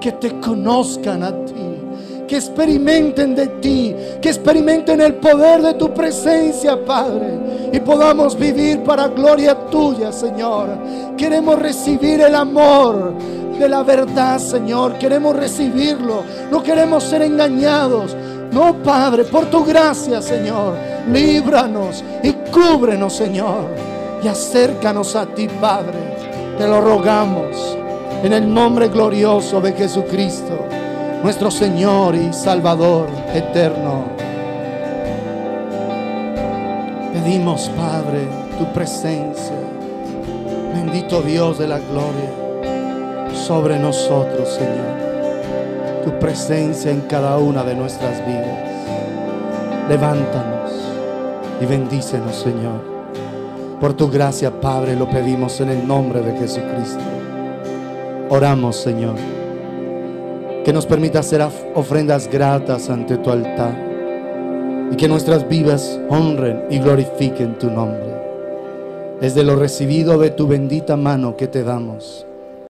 Que te conozcan a ti que experimenten de ti, que experimenten el poder de tu presencia, Padre, y podamos vivir para gloria tuya, Señor. Queremos recibir el amor de la verdad, Señor. Queremos recibirlo. No queremos ser engañados. No, Padre, por tu gracia, Señor, líbranos y cúbrenos, Señor, y acércanos a ti, Padre. Te lo rogamos en el nombre glorioso de Jesucristo, nuestro Señor y Salvador eterno. Pedimos, Padre, tu presencia, bendito Dios de la gloria, sobre nosotros, Señor tu presencia en cada una de nuestras vidas. Levántanos y bendícenos, Señor. Por tu gracia, Padre, lo pedimos en el nombre de Jesucristo. Oramos, Señor, que nos permita hacer ofrendas gratas ante tu altar y que nuestras vidas honren y glorifiquen tu nombre. Es de lo recibido de tu bendita mano que te damos